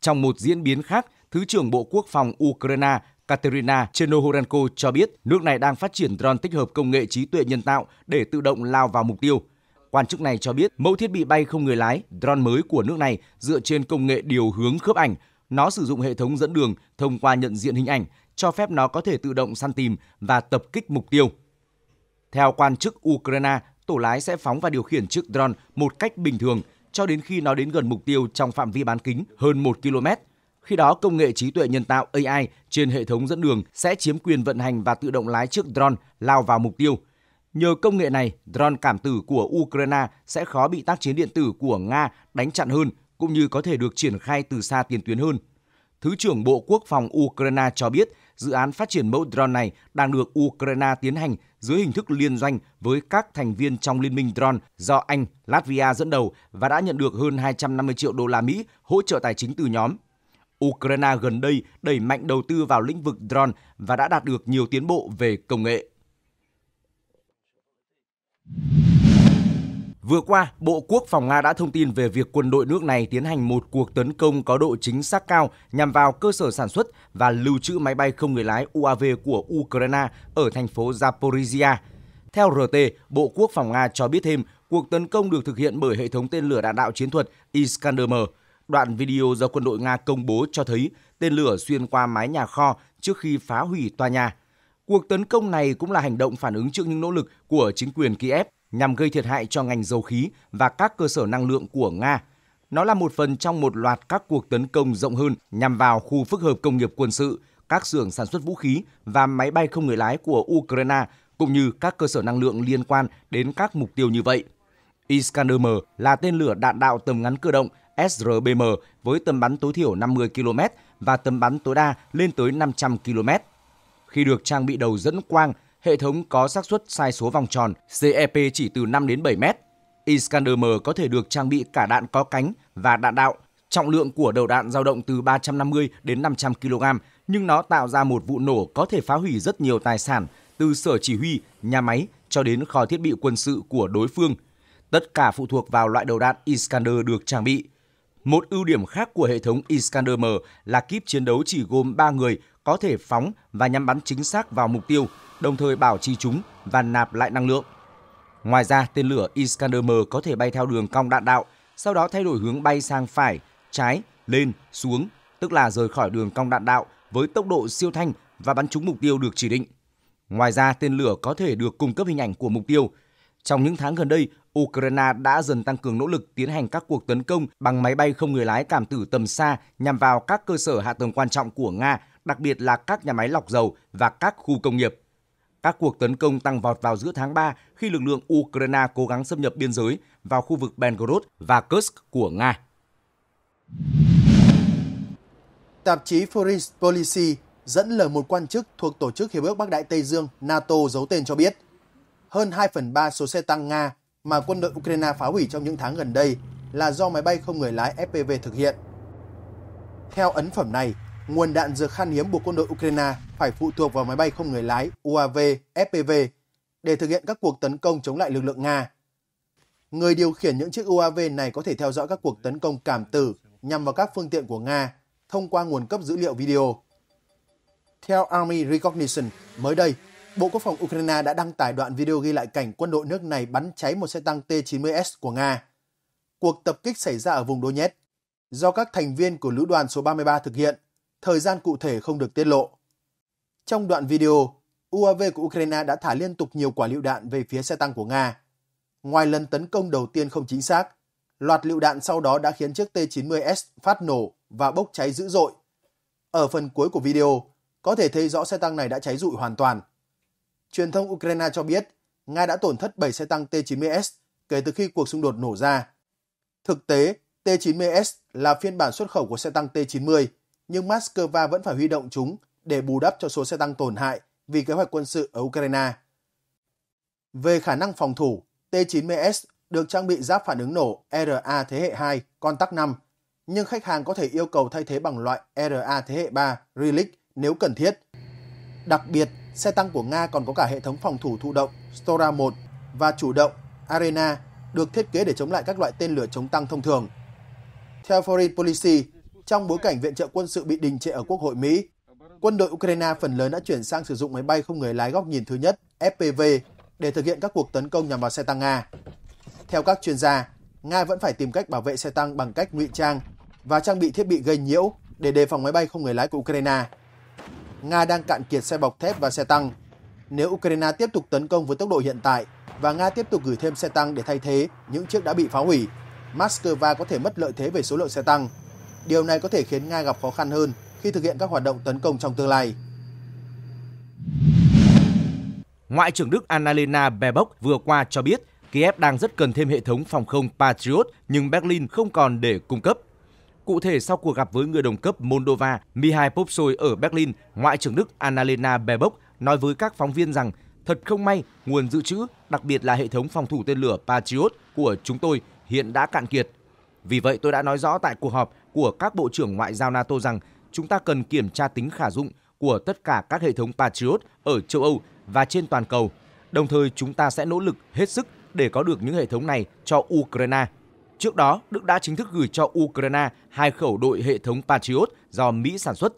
[SPEAKER 3] Trong một diễn biến khác, Thứ trưởng Bộ Quốc phòng Ukraine Katerina Chernohorenko cho biết nước này đang phát triển drone tích hợp công nghệ trí tuệ nhân tạo để tự động lao vào mục tiêu. Quan chức này cho biết mẫu thiết bị bay không người lái, drone mới của nước này dựa trên công nghệ điều hướng khớp ảnh. Nó sử dụng hệ thống dẫn đường thông qua nhận diện hình ảnh, cho phép nó có thể tự động săn tìm và tập kích mục tiêu. Theo quan chức Ukraine, tổ lái sẽ phóng và điều khiển chiếc drone một cách bình thường cho đến khi nó đến gần mục tiêu trong phạm vi bán kính hơn 1 km. Khi đó, công nghệ trí tuệ nhân tạo AI trên hệ thống dẫn đường sẽ chiếm quyền vận hành và tự động lái chiếc drone lao vào mục tiêu. Nhờ công nghệ này, drone cảm tử của Ukraine sẽ khó bị tác chiến điện tử của Nga đánh chặn hơn, cũng như có thể được triển khai từ xa tiền tuyến hơn. Thứ trưởng Bộ Quốc phòng Ukraine cho biết dự án phát triển mẫu drone này đang được Ukraine tiến hành dưới hình thức liên doanh với các thành viên trong Liên minh drone do Anh, Latvia dẫn đầu và đã nhận được hơn 250 triệu đô la Mỹ hỗ trợ tài chính từ nhóm. Ukraine gần đây đẩy mạnh đầu tư vào lĩnh vực drone và đã đạt được nhiều tiến bộ về công nghệ. Vừa qua, Bộ Quốc phòng Nga đã thông tin về việc quân đội nước này tiến hành một cuộc tấn công có độ chính xác cao nhằm vào cơ sở sản xuất và lưu trữ máy bay không người lái UAV của Ukraine ở thành phố Zaporizhia. Theo RT, Bộ Quốc phòng Nga cho biết thêm cuộc tấn công được thực hiện bởi hệ thống tên lửa đạn đạo chiến thuật Iskander-M. Đoạn video do quân đội Nga công bố cho thấy tên lửa xuyên qua mái nhà kho trước khi phá hủy tòa nhà. Cuộc tấn công này cũng là hành động phản ứng trước những nỗ lực của chính quyền Kiev nhằm gây thiệt hại cho ngành dầu khí và các cơ sở năng lượng của Nga. Nó là một phần trong một loạt các cuộc tấn công rộng hơn nhằm vào khu phức hợp công nghiệp quân sự, các xưởng sản xuất vũ khí và máy bay không người lái của Ukraine cũng như các cơ sở năng lượng liên quan đến các mục tiêu như vậy. Iskander-M là tên lửa đạn đạo tầm ngắn cơ động SRBM với tầm bắn tối thiểu 50 km và tầm bắn tối đa lên tới 500 km. Khi được trang bị đầu dẫn quang, hệ thống có xác suất sai số vòng tròn CEP chỉ từ 5 đến 7 mét. Iskander-M có thể được trang bị cả đạn có cánh và đạn đạo. Trọng lượng của đầu đạn dao động từ 350 đến 500 kg, nhưng nó tạo ra một vụ nổ có thể phá hủy rất nhiều tài sản, từ sở chỉ huy, nhà máy cho đến kho thiết bị quân sự của đối phương. Tất cả phụ thuộc vào loại đầu đạn Iskander được trang bị. Một ưu điểm khác của hệ thống Iskander-M là kíp chiến đấu chỉ gồm 3 người có thể phóng và nhắm bắn chính xác vào mục tiêu, đồng thời bảo trì chúng và nạp lại năng lượng. Ngoài ra, tên lửa Iskander-M có thể bay theo đường cong đạn đạo, sau đó thay đổi hướng bay sang phải, trái, lên, xuống, tức là rời khỏi đường cong đạn đạo với tốc độ siêu thanh và bắn trúng mục tiêu được chỉ định. Ngoài ra, tên lửa có thể được cung cấp hình ảnh của mục tiêu. Trong những tháng gần đây, Ukraine đã dần tăng cường nỗ lực tiến hành các cuộc tấn công bằng máy bay không người lái cảm tử tầm xa nhằm vào các cơ sở hạ tầng quan trọng của Nga, đặc biệt là các nhà máy lọc dầu và các khu công nghiệp. Các cuộc tấn công tăng vọt vào giữa tháng 3 khi lực lượng Ukraine cố gắng xâm nhập biên giới vào khu vực Belgorod và Kursk của Nga.
[SPEAKER 1] Tạp chí Foreign Policy dẫn lời một quan chức thuộc Tổ chức Hiệp ước Bắc Đại Tây Dương NATO giấu tên cho biết, hơn 2 phần 3 số xe tăng Nga mà quân đội Ukraine phá hủy trong những tháng gần đây là do máy bay không người lái FPV thực hiện. Theo ấn phẩm này, nguồn đạn dược khan hiếm buộc quân đội Ukraine phải phụ thuộc vào máy bay không người lái UAV, FPV để thực hiện các cuộc tấn công chống lại lực lượng Nga. Người điều khiển những chiếc UAV này có thể theo dõi các cuộc tấn công cảm tử nhằm vào các phương tiện của Nga thông qua nguồn cấp dữ liệu video. Theo Army Recognition, mới đây, Bộ Quốc phòng Ukraine đã đăng tải đoạn video ghi lại cảnh quân đội nước này bắn cháy một xe tăng T-90S của Nga. Cuộc tập kích xảy ra ở vùng Donetsk do các thành viên của lữ đoàn số 33 thực hiện – thời gian cụ thể không được tiết lộ. Trong đoạn video, UAV của Ukraine đã thả liên tục nhiều quả lựu đạn về phía xe tăng của Nga. Ngoài lần tấn công đầu tiên không chính xác, loạt lựu đạn sau đó đã khiến chiếc T-90S phát nổ và bốc cháy dữ dội. Ở phần cuối của video, có thể thấy rõ xe tăng này đã cháy rụi hoàn toàn. Truyền thông Ukraine cho biết, Nga đã tổn thất 7 xe tăng T-90S kể từ khi cuộc xung đột nổ ra. Thực tế, T-90S là phiên bản xuất khẩu của xe tăng T-90 nhưng Moscow vẫn phải huy động chúng để bù đắp cho số xe tăng tổn hại vì kế hoạch quân sự ở Ukraine. Về khả năng phòng thủ, T-90S được trang bị giáp phản ứng nổ RA thế hệ 2 con tắc 5, nhưng khách hàng có thể yêu cầu thay thế bằng loại RA thế hệ 3 Relic nếu cần thiết. Đặc biệt, xe tăng của Nga còn có cả hệ thống phòng thủ thụ động Stora 1 và chủ động Arena được thiết kế để chống lại các loại tên lửa chống tăng thông thường. Theo Foreign Policy, trong bối cảnh viện trợ quân sự bị đình trệ ở Quốc hội Mỹ. Quân đội Ukraine phần lớn đã chuyển sang sử dụng máy bay không người lái góc nhìn thứ nhất FPV để thực hiện các cuộc tấn công nhằm vào xe tăng Nga. Theo các chuyên gia, Nga vẫn phải tìm cách bảo vệ xe tăng bằng cách ngụy trang và trang bị thiết bị gây nhiễu để đề phòng máy bay không người lái của Ukraine. Nga đang cạn kiệt xe bọc thép và xe tăng. Nếu Ukraine tiếp tục tấn công với tốc độ hiện tại và Nga tiếp tục gửi thêm xe tăng để thay thế những chiếc đã bị phá hủy, Moscow có thể mất lợi thế về số lượng xe tăng – Điều này có thể khiến Nga gặp khó khăn hơn khi thực hiện các hoạt động tấn công trong tương lai.
[SPEAKER 3] Ngoại trưởng Đức Annalena Baerbock vừa qua cho biết Kiev đang rất cần thêm hệ thống phòng không Patriot nhưng Berlin không còn để cung cấp. Cụ thể sau cuộc gặp với người đồng cấp Moldova Mihai Popsoy ở Berlin, Ngoại trưởng Đức Annalena Baerbock nói với các phóng viên rằng thật không may nguồn dự trữ, đặc biệt là hệ thống phòng thủ tên lửa Patriot của chúng tôi hiện đã cạn kiệt. Vì vậy tôi đã nói rõ tại cuộc họp của các bộ trưởng ngoại giao NATO rằng chúng ta cần kiểm tra tính khả dụng của tất cả các hệ thống Patriot ở châu Âu và trên toàn cầu. Đồng thời chúng ta sẽ nỗ lực hết sức để có được những hệ thống này cho Ukraine. Trước đó, Đức đã chính thức gửi cho Ukraine hai khẩu đội hệ thống Patriot do Mỹ sản xuất.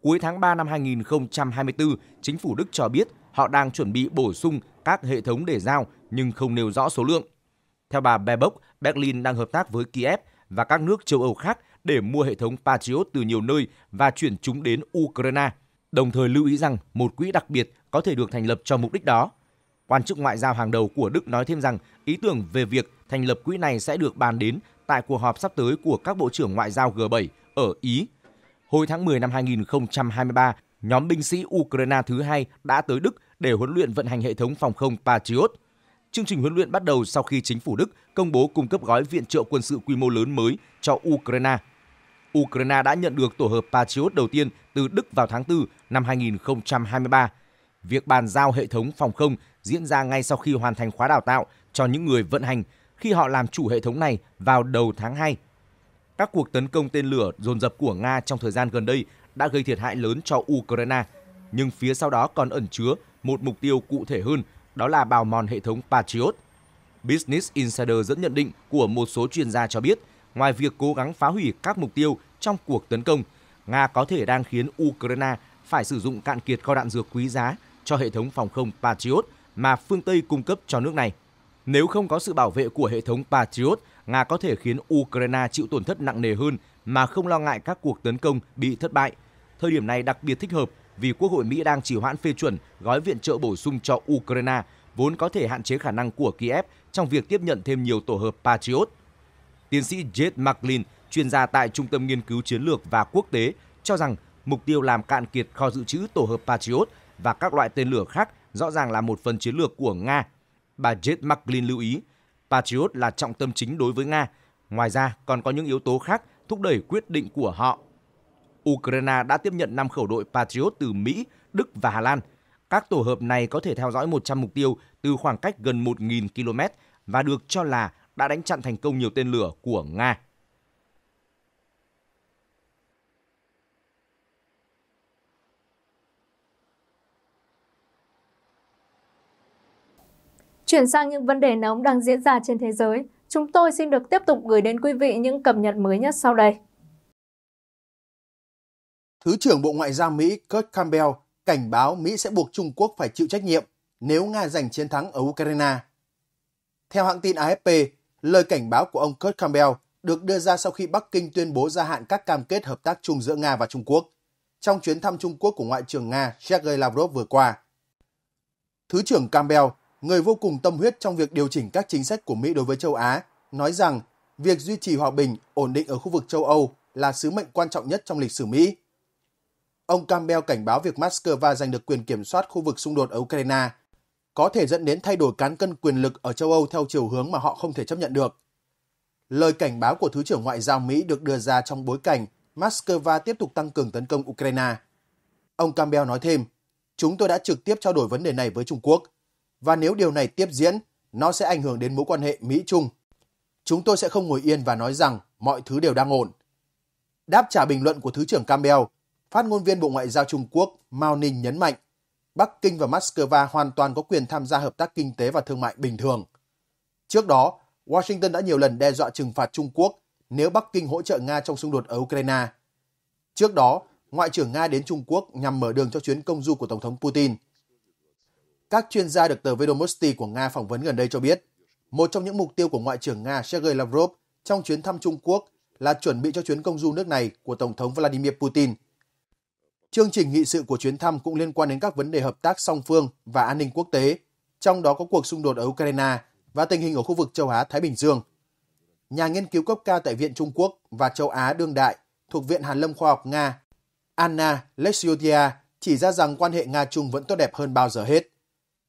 [SPEAKER 3] Cuối tháng 3 năm 2024, chính phủ Đức cho biết họ đang chuẩn bị bổ sung các hệ thống để giao nhưng không nêu rõ số lượng. Theo bà Baerbock, Berlin đang hợp tác với Kiev và các nước châu Âu khác để mua hệ thống Patriot từ nhiều nơi và chuyển chúng đến Ukraine, đồng thời lưu ý rằng một quỹ đặc biệt có thể được thành lập cho mục đích đó. Quan chức ngoại giao hàng đầu của Đức nói thêm rằng ý tưởng về việc thành lập quỹ này sẽ được bàn đến tại cuộc họp sắp tới của các bộ trưởng ngoại giao G7 ở Ý. Hồi tháng 10 năm 2023, nhóm binh sĩ Ukraine thứ hai đã tới Đức để huấn luyện vận hành hệ thống phòng không Patriot. Chương trình huấn luyện bắt đầu sau khi chính phủ Đức công bố cung cấp gói viện trợ quân sự quy mô lớn mới cho Ukraine Ukraine đã nhận được tổ hợp Patriot đầu tiên từ Đức vào tháng 4 năm 2023. Việc bàn giao hệ thống phòng không diễn ra ngay sau khi hoàn thành khóa đào tạo cho những người vận hành khi họ làm chủ hệ thống này vào đầu tháng 2. Các cuộc tấn công tên lửa dồn dập của Nga trong thời gian gần đây đã gây thiệt hại lớn cho Ukraine, nhưng phía sau đó còn ẩn chứa một mục tiêu cụ thể hơn, đó là bào mòn hệ thống Patriot. Business Insider dẫn nhận định của một số chuyên gia cho biết – Ngoài việc cố gắng phá hủy các mục tiêu trong cuộc tấn công, Nga có thể đang khiến Ukraine phải sử dụng cạn kiệt kho đạn dược quý giá cho hệ thống phòng không Patriot mà phương Tây cung cấp cho nước này. Nếu không có sự bảo vệ của hệ thống Patriot, Nga có thể khiến Ukraine chịu tổn thất nặng nề hơn mà không lo ngại các cuộc tấn công bị thất bại. Thời điểm này đặc biệt thích hợp vì Quốc hội Mỹ đang chỉ hoãn phê chuẩn gói viện trợ bổ sung cho Ukraine, vốn có thể hạn chế khả năng của Kiev trong việc tiếp nhận thêm nhiều tổ hợp Patriot – Tiến sĩ Jade McLean, chuyên gia tại Trung tâm Nghiên cứu Chiến lược và Quốc tế, cho rằng mục tiêu làm cạn kiệt kho dự trữ tổ hợp Patriot và các loại tên lửa khác rõ ràng là một phần chiến lược của Nga. Bà Jade McLean lưu ý, Patriot là trọng tâm chính đối với Nga. Ngoài ra, còn có những yếu tố khác thúc đẩy quyết định của họ. Ukraine đã tiếp nhận 5 khẩu đội Patriot từ Mỹ, Đức và Hà Lan. Các tổ hợp này có thể theo dõi 100 mục tiêu từ khoảng cách gần 1.000 km và được cho là đã đánh chặn thành công nhiều tên lửa của Nga.
[SPEAKER 2] Chuyển sang những vấn đề nóng đang diễn ra trên thế giới, chúng tôi xin được tiếp tục gửi đến quý vị những cập nhật mới nhất sau đây.
[SPEAKER 1] Thứ trưởng Bộ Ngoại giao Mỹ Kurt Campbell cảnh báo Mỹ sẽ buộc Trung Quốc phải chịu trách nhiệm nếu Nga giành chiến thắng ở Ukraine. Theo hãng tin AFP, Lời cảnh báo của ông Kurt Campbell được đưa ra sau khi Bắc Kinh tuyên bố gia hạn các cam kết hợp tác chung giữa Nga và Trung Quốc trong chuyến thăm Trung Quốc của Ngoại trưởng Nga Sergei Lavrov vừa qua. Thứ trưởng Campbell, người vô cùng tâm huyết trong việc điều chỉnh các chính sách của Mỹ đối với châu Á, nói rằng việc duy trì hòa bình, ổn định ở khu vực châu Âu là sứ mệnh quan trọng nhất trong lịch sử Mỹ. Ông Campbell cảnh báo việc Moscow giành được quyền kiểm soát khu vực xung đột ở Ukraine có thể dẫn đến thay đổi cán cân quyền lực ở châu Âu theo chiều hướng mà họ không thể chấp nhận được. Lời cảnh báo của Thứ trưởng Ngoại giao Mỹ được đưa ra trong bối cảnh Moscow tiếp tục tăng cường tấn công Ukraine. Ông Campbell nói thêm, chúng tôi đã trực tiếp trao đổi vấn đề này với Trung Quốc, và nếu điều này tiếp diễn, nó sẽ ảnh hưởng đến mối quan hệ Mỹ-Trung. Chúng tôi sẽ không ngồi yên và nói rằng mọi thứ đều đang ổn. Đáp trả bình luận của Thứ trưởng Campbell, phát ngôn viên Bộ Ngoại giao Trung Quốc Mao Ninh nhấn mạnh, Bắc Kinh và Moscow hoàn toàn có quyền tham gia hợp tác kinh tế và thương mại bình thường. Trước đó, Washington đã nhiều lần đe dọa trừng phạt Trung Quốc nếu Bắc Kinh hỗ trợ Nga trong xung đột ở Ukraine. Trước đó, Ngoại trưởng Nga đến Trung Quốc nhằm mở đường cho chuyến công du của Tổng thống Putin. Các chuyên gia được tờ Vedomosti của Nga phỏng vấn gần đây cho biết, một trong những mục tiêu của Ngoại trưởng Nga Sergei Lavrov trong chuyến thăm Trung Quốc là chuẩn bị cho chuyến công du nước này của Tổng thống Vladimir Putin – Chương trình nghị sự của chuyến thăm cũng liên quan đến các vấn đề hợp tác song phương và an ninh quốc tế, trong đó có cuộc xung đột ở Ukraine và tình hình ở khu vực châu Á-Thái Bình Dương. Nhà nghiên cứu cấp cao tại Viện Trung Quốc và châu Á đương đại thuộc Viện Hàn Lâm Khoa học Nga, Anna Lexiotia chỉ ra rằng quan hệ Nga-Trung vẫn tốt đẹp hơn bao giờ hết.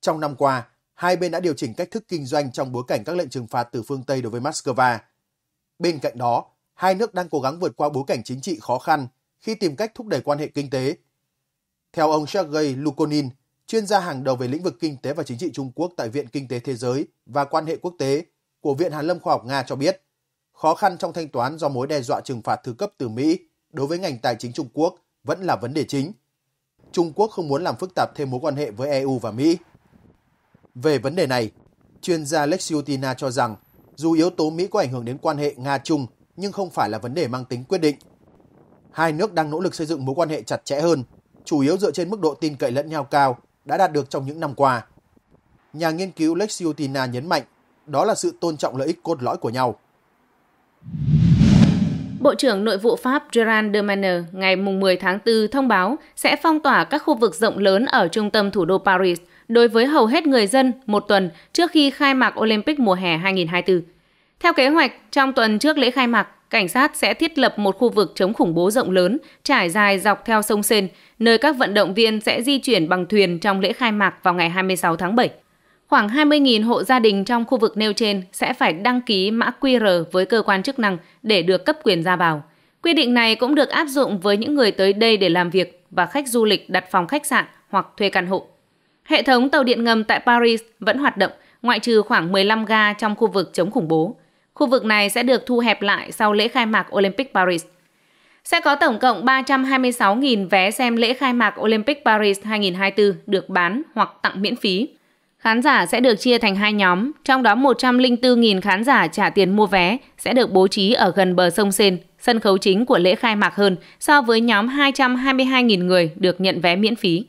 [SPEAKER 1] Trong năm qua, hai bên đã điều chỉnh cách thức kinh doanh trong bối cảnh các lệnh trừng phạt từ phương Tây đối với Moscow. Bên cạnh đó, hai nước đang cố gắng vượt qua bối cảnh chính trị khó khăn khi tìm cách thúc đẩy quan hệ kinh tế. Theo ông Sergei Lukonin, chuyên gia hàng đầu về lĩnh vực kinh tế và chính trị Trung Quốc tại Viện Kinh tế Thế giới và Quan hệ Quốc tế của Viện Hàn lâm Khoa học Nga cho biết, khó khăn trong thanh toán do mối đe dọa trừng phạt thứ cấp từ Mỹ đối với ngành tài chính Trung Quốc vẫn là vấn đề chính. Trung Quốc không muốn làm phức tạp thêm mối quan hệ với EU và Mỹ. Về vấn đề này, chuyên gia Lexiutina cho rằng dù yếu tố Mỹ có ảnh hưởng đến quan hệ Nga-Trung nhưng không phải là vấn đề mang tính quyết định hai nước đang nỗ lực xây dựng mối quan hệ chặt chẽ hơn, chủ yếu dựa trên mức độ tin cậy lẫn nhau cao đã đạt được trong những năm qua. Nhà nghiên cứu Lexiutina nhấn mạnh, đó là sự tôn trọng lợi ích cốt lõi của nhau.
[SPEAKER 4] Bộ trưởng Nội vụ Pháp Gerard Demaner ngày 10 tháng 4 thông báo sẽ phong tỏa các khu vực rộng lớn ở trung tâm thủ đô Paris đối với hầu hết người dân một tuần trước khi khai mạc Olympic mùa hè 2024. Theo kế hoạch, trong tuần trước lễ khai mạc, cảnh sát sẽ thiết lập một khu vực chống khủng bố rộng lớn, trải dài dọc theo sông Sen, nơi các vận động viên sẽ di chuyển bằng thuyền trong lễ khai mạc vào ngày 26 tháng 7. Khoảng 20.000 hộ gia đình trong khu vực nêu trên sẽ phải đăng ký mã QR với cơ quan chức năng để được cấp quyền ra vào. Quy định này cũng được áp dụng với những người tới đây để làm việc và khách du lịch đặt phòng khách sạn hoặc thuê căn hộ. Hệ thống tàu điện ngầm tại Paris vẫn hoạt động, ngoại trừ khoảng 15 ga trong khu vực chống khủng bố. Khu vực này sẽ được thu hẹp lại sau lễ khai mạc Olympic Paris. Sẽ có tổng cộng 326.000 vé xem lễ khai mạc Olympic Paris 2024 được bán hoặc tặng miễn phí. Khán giả sẽ được chia thành hai nhóm, trong đó 104.000 khán giả trả tiền mua vé sẽ được bố trí ở gần bờ sông Sen, sân khấu chính của lễ khai mạc hơn so với nhóm 222.000 người được nhận vé miễn phí.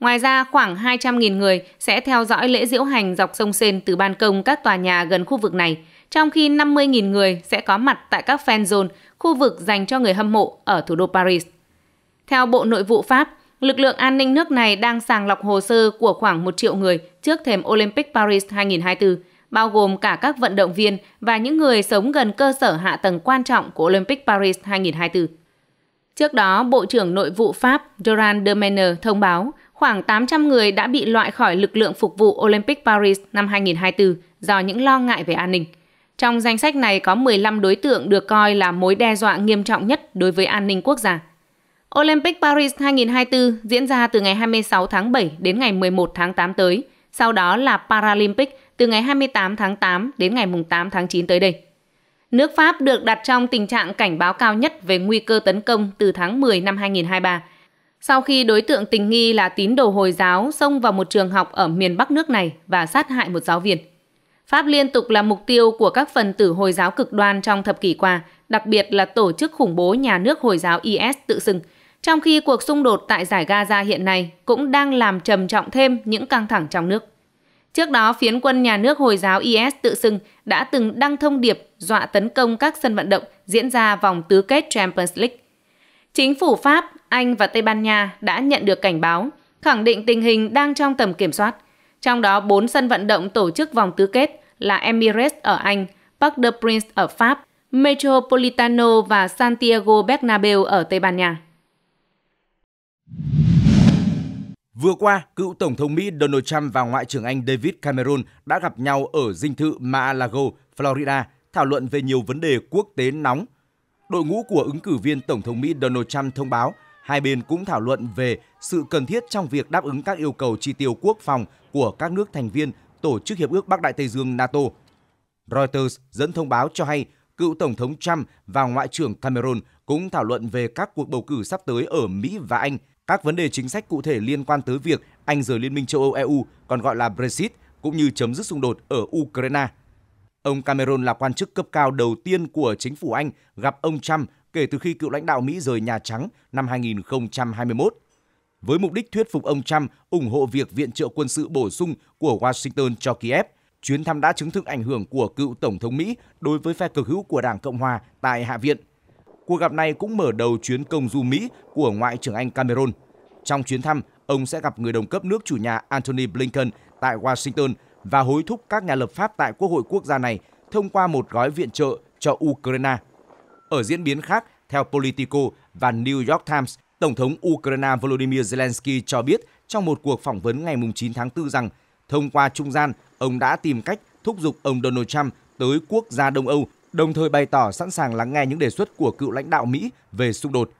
[SPEAKER 4] Ngoài ra, khoảng 200.000 người sẽ theo dõi lễ diễu hành dọc sông Sen từ ban công các tòa nhà gần khu vực này – trong khi 50.000 người sẽ có mặt tại các fan zone, khu vực dành cho người hâm mộ ở thủ đô Paris. Theo Bộ Nội vụ Pháp, lực lượng an ninh nước này đang sàng lọc hồ sơ của khoảng 1 triệu người trước thềm Olympic Paris 2024, bao gồm cả các vận động viên và những người sống gần cơ sở hạ tầng quan trọng của Olympic Paris 2024. Trước đó, Bộ trưởng Nội vụ Pháp Gerard Demener thông báo khoảng 800 người đã bị loại khỏi lực lượng phục vụ Olympic Paris năm 2024 do những lo ngại về an ninh. Trong danh sách này có 15 đối tượng được coi là mối đe dọa nghiêm trọng nhất đối với an ninh quốc gia. Olympic Paris 2024 diễn ra từ ngày 26 tháng 7 đến ngày 11 tháng 8 tới, sau đó là Paralympic từ ngày 28 tháng 8 đến ngày 8 tháng 9 tới đây. Nước Pháp được đặt trong tình trạng cảnh báo cao nhất về nguy cơ tấn công từ tháng 10 năm 2023, sau khi đối tượng tình nghi là tín đồ Hồi giáo xông vào một trường học ở miền Bắc nước này và sát hại một giáo viên. Pháp liên tục là mục tiêu của các phần tử Hồi giáo cực đoan trong thập kỷ qua, đặc biệt là tổ chức khủng bố nhà nước Hồi giáo IS tự xưng. Trong khi cuộc xung đột tại giải Gaza hiện nay cũng đang làm trầm trọng thêm những căng thẳng trong nước. Trước đó, phiến quân nhà nước Hồi giáo IS tự xưng đã từng đăng thông điệp dọa tấn công các sân vận động diễn ra vòng tứ kết Champions League. Chính phủ Pháp, Anh và Tây Ban Nha đã nhận được cảnh báo, khẳng định tình hình đang trong tầm kiểm soát – trong đó 4 sân vận động tổ chức vòng tứ kết là Emirates ở Anh, Parc de Prince ở Pháp, Metropolitano và Santiago Bernabeu ở Tây Ban Nha.
[SPEAKER 3] Vừa qua, cựu Tổng thống Mỹ Donald Trump và Ngoại trưởng Anh David Cameron đã gặp nhau ở dinh thự Mar-a-Lago, Florida, thảo luận về nhiều vấn đề quốc tế nóng. Đội ngũ của ứng cử viên Tổng thống Mỹ Donald Trump thông báo hai bên cũng thảo luận về sự cần thiết trong việc đáp ứng các yêu cầu chi tiêu quốc phòng của các nước thành viên Tổ chức Hiệp ước Bắc Đại Tây Dương NATO. Reuters dẫn thông báo cho hay cựu Tổng thống Trump và Ngoại trưởng Cameron cũng thảo luận về các cuộc bầu cử sắp tới ở Mỹ và Anh, các vấn đề chính sách cụ thể liên quan tới việc Anh rời Liên minh châu Âu EU, còn gọi là Brexit, cũng như chấm dứt xung đột ở Ukraine. Ông Cameron là quan chức cấp cao đầu tiên của chính phủ Anh gặp ông Trump kể từ khi cựu lãnh đạo Mỹ rời Nhà Trắng năm 2021 với mục đích thuyết phục ông Trump ủng hộ việc viện trợ quân sự bổ sung của Washington cho Kiev. Chuyến thăm đã chứng thực ảnh hưởng của cựu Tổng thống Mỹ đối với phe cực hữu của Đảng Cộng Hòa tại Hạ viện. Cuộc gặp này cũng mở đầu chuyến công du Mỹ của Ngoại trưởng Anh Cameron. Trong chuyến thăm, ông sẽ gặp người đồng cấp nước chủ nhà Antony Blinken tại Washington và hối thúc các nhà lập pháp tại Quốc hội quốc gia này thông qua một gói viện trợ cho Ukraine. Ở diễn biến khác, theo Politico và New York Times, Tổng thống Ukraine Volodymyr Zelensky cho biết trong một cuộc phỏng vấn ngày 9 tháng 4 rằng thông qua trung gian, ông đã tìm cách thúc giục ông Donald Trump tới quốc gia Đông Âu, đồng thời bày tỏ sẵn sàng lắng nghe những đề xuất của cựu lãnh đạo Mỹ về xung đột.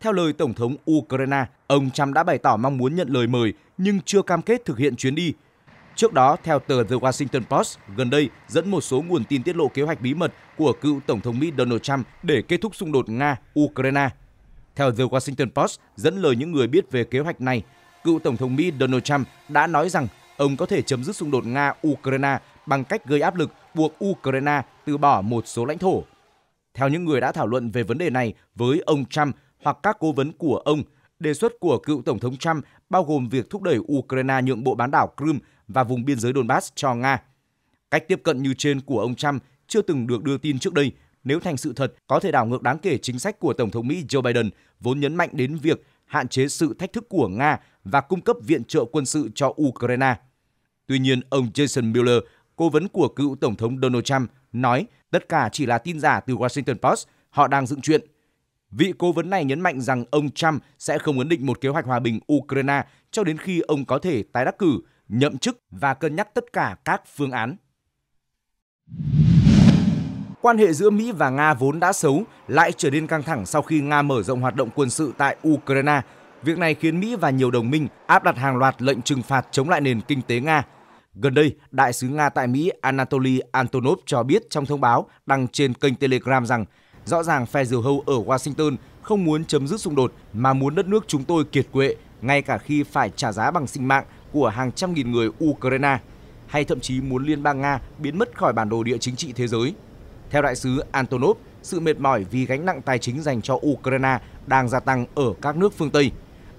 [SPEAKER 3] Theo lời Tổng thống Ukraine, ông Trump đã bày tỏ mong muốn nhận lời mời nhưng chưa cam kết thực hiện chuyến đi. Trước đó, theo tờ The Washington Post, gần đây dẫn một số nguồn tin tiết lộ kế hoạch bí mật của cựu Tổng thống Mỹ Donald Trump để kết thúc xung đột Nga-Ukraine. Theo The Washington Post, dẫn lời những người biết về kế hoạch này, cựu Tổng thống Mỹ Donald Trump đã nói rằng ông có thể chấm dứt xung đột Nga-Ukraine bằng cách gây áp lực buộc Ukraine từ bỏ một số lãnh thổ. Theo những người đã thảo luận về vấn đề này với ông Trump hoặc các cố vấn của ông, đề xuất của cựu Tổng thống Trump bao gồm việc thúc đẩy Ukraine nhượng bộ bán đảo Crimea và vùng biên giới Donbass cho Nga. Cách tiếp cận như trên của ông Trump chưa từng được đưa tin trước đây, nếu thành sự thật có thể đảo ngược đáng kể chính sách của Tổng thống Mỹ Joe Biden vốn nhấn mạnh đến việc hạn chế sự thách thức của Nga và cung cấp viện trợ quân sự cho Ukraine. Tuy nhiên, ông Jason Miller, cố vấn của cựu Tổng thống Donald Trump, nói tất cả chỉ là tin giả từ Washington Post, họ đang dựng chuyện. Vị cố vấn này nhấn mạnh rằng ông Trump sẽ không ấn định một kế hoạch hòa bình Ukraine cho đến khi ông có thể tái đắc cử, nhậm chức và cân nhắc tất cả các phương án quan hệ giữa Mỹ và Nga vốn đã xấu lại trở nên căng thẳng sau khi Nga mở rộng hoạt động quân sự tại Ukraine. Việc này khiến Mỹ và nhiều đồng minh áp đặt hàng loạt lệnh trừng phạt chống lại nền kinh tế Nga. Gần đây, đại sứ Nga tại Mỹ Anatoly Antonov cho biết trong thông báo đăng trên kênh Telegram rằng rõ ràng phe diều hâu ở Washington không muốn chấm dứt xung đột mà muốn đất nước chúng tôi kiệt quệ ngay cả khi phải trả giá bằng sinh mạng của hàng trăm nghìn người Ukraine hay thậm chí muốn Liên bang Nga biến mất khỏi bản đồ địa chính trị thế giới. Theo đại sứ Antonov, sự mệt mỏi vì gánh nặng tài chính dành cho Ukraine đang gia tăng ở các nước phương Tây.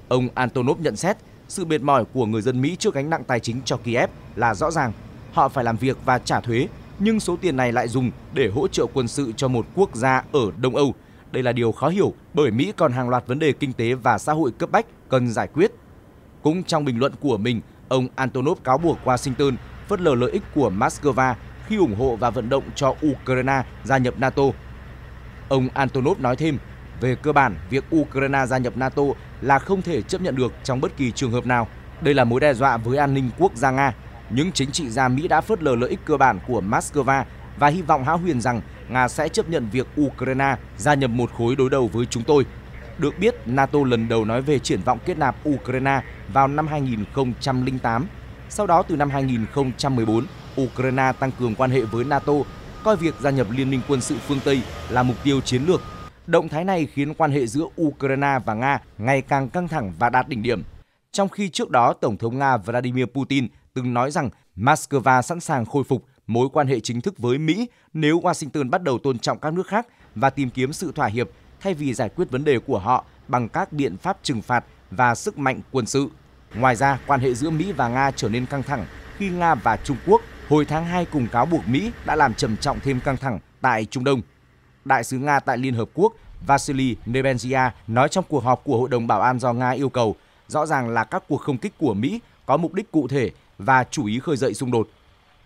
[SPEAKER 3] Ông Antonov nhận xét, sự mệt mỏi của người dân Mỹ trước gánh nặng tài chính cho Kiev là rõ ràng. Họ phải làm việc và trả thuế, nhưng số tiền này lại dùng để hỗ trợ quân sự cho một quốc gia ở Đông Âu. Đây là điều khó hiểu bởi Mỹ còn hàng loạt vấn đề kinh tế và xã hội cấp bách cần giải quyết. Cũng trong bình luận của mình, ông Antonov cáo buộc Washington phớt lờ lợi ích của Moscow khi ủng hộ và vận động cho Ukraine gia nhập NATO. Ông Antonov nói thêm, về cơ bản, việc Ukraine gia nhập NATO là không thể chấp nhận được trong bất kỳ trường hợp nào. Đây là mối đe dọa với an ninh quốc gia Nga. Những chính trị gia Mỹ đã phớt lờ lợi ích cơ bản của Moscow và hy vọng hão huyền rằng Nga sẽ chấp nhận việc Ukraine gia nhập một khối đối đầu với chúng tôi. Được biết, NATO lần đầu nói về triển vọng kết nạp Ukraine vào năm 2008 sau đó từ năm 2014, Ukraine tăng cường quan hệ với NATO, coi việc gia nhập Liên minh quân sự phương Tây là mục tiêu chiến lược. Động thái này khiến quan hệ giữa Ukraine và Nga ngày càng căng thẳng và đạt đỉnh điểm. Trong khi trước đó, Tổng thống Nga Vladimir Putin từng nói rằng Moscow sẵn sàng khôi phục mối quan hệ chính thức với Mỹ nếu Washington bắt đầu tôn trọng các nước khác và tìm kiếm sự thỏa hiệp thay vì giải quyết vấn đề của họ bằng các biện pháp trừng phạt và sức mạnh quân sự. Ngoài ra, quan hệ giữa Mỹ và Nga trở nên căng thẳng khi Nga và Trung Quốc hồi tháng 2 cùng cáo buộc Mỹ đã làm trầm trọng thêm căng thẳng tại Trung Đông. Đại sứ Nga tại Liên Hợp Quốc Vasily Nebenzia nói trong cuộc họp của Hội đồng Bảo an do Nga yêu cầu rõ ràng là các cuộc không kích của Mỹ có mục đích cụ thể và chủ ý khơi dậy xung đột.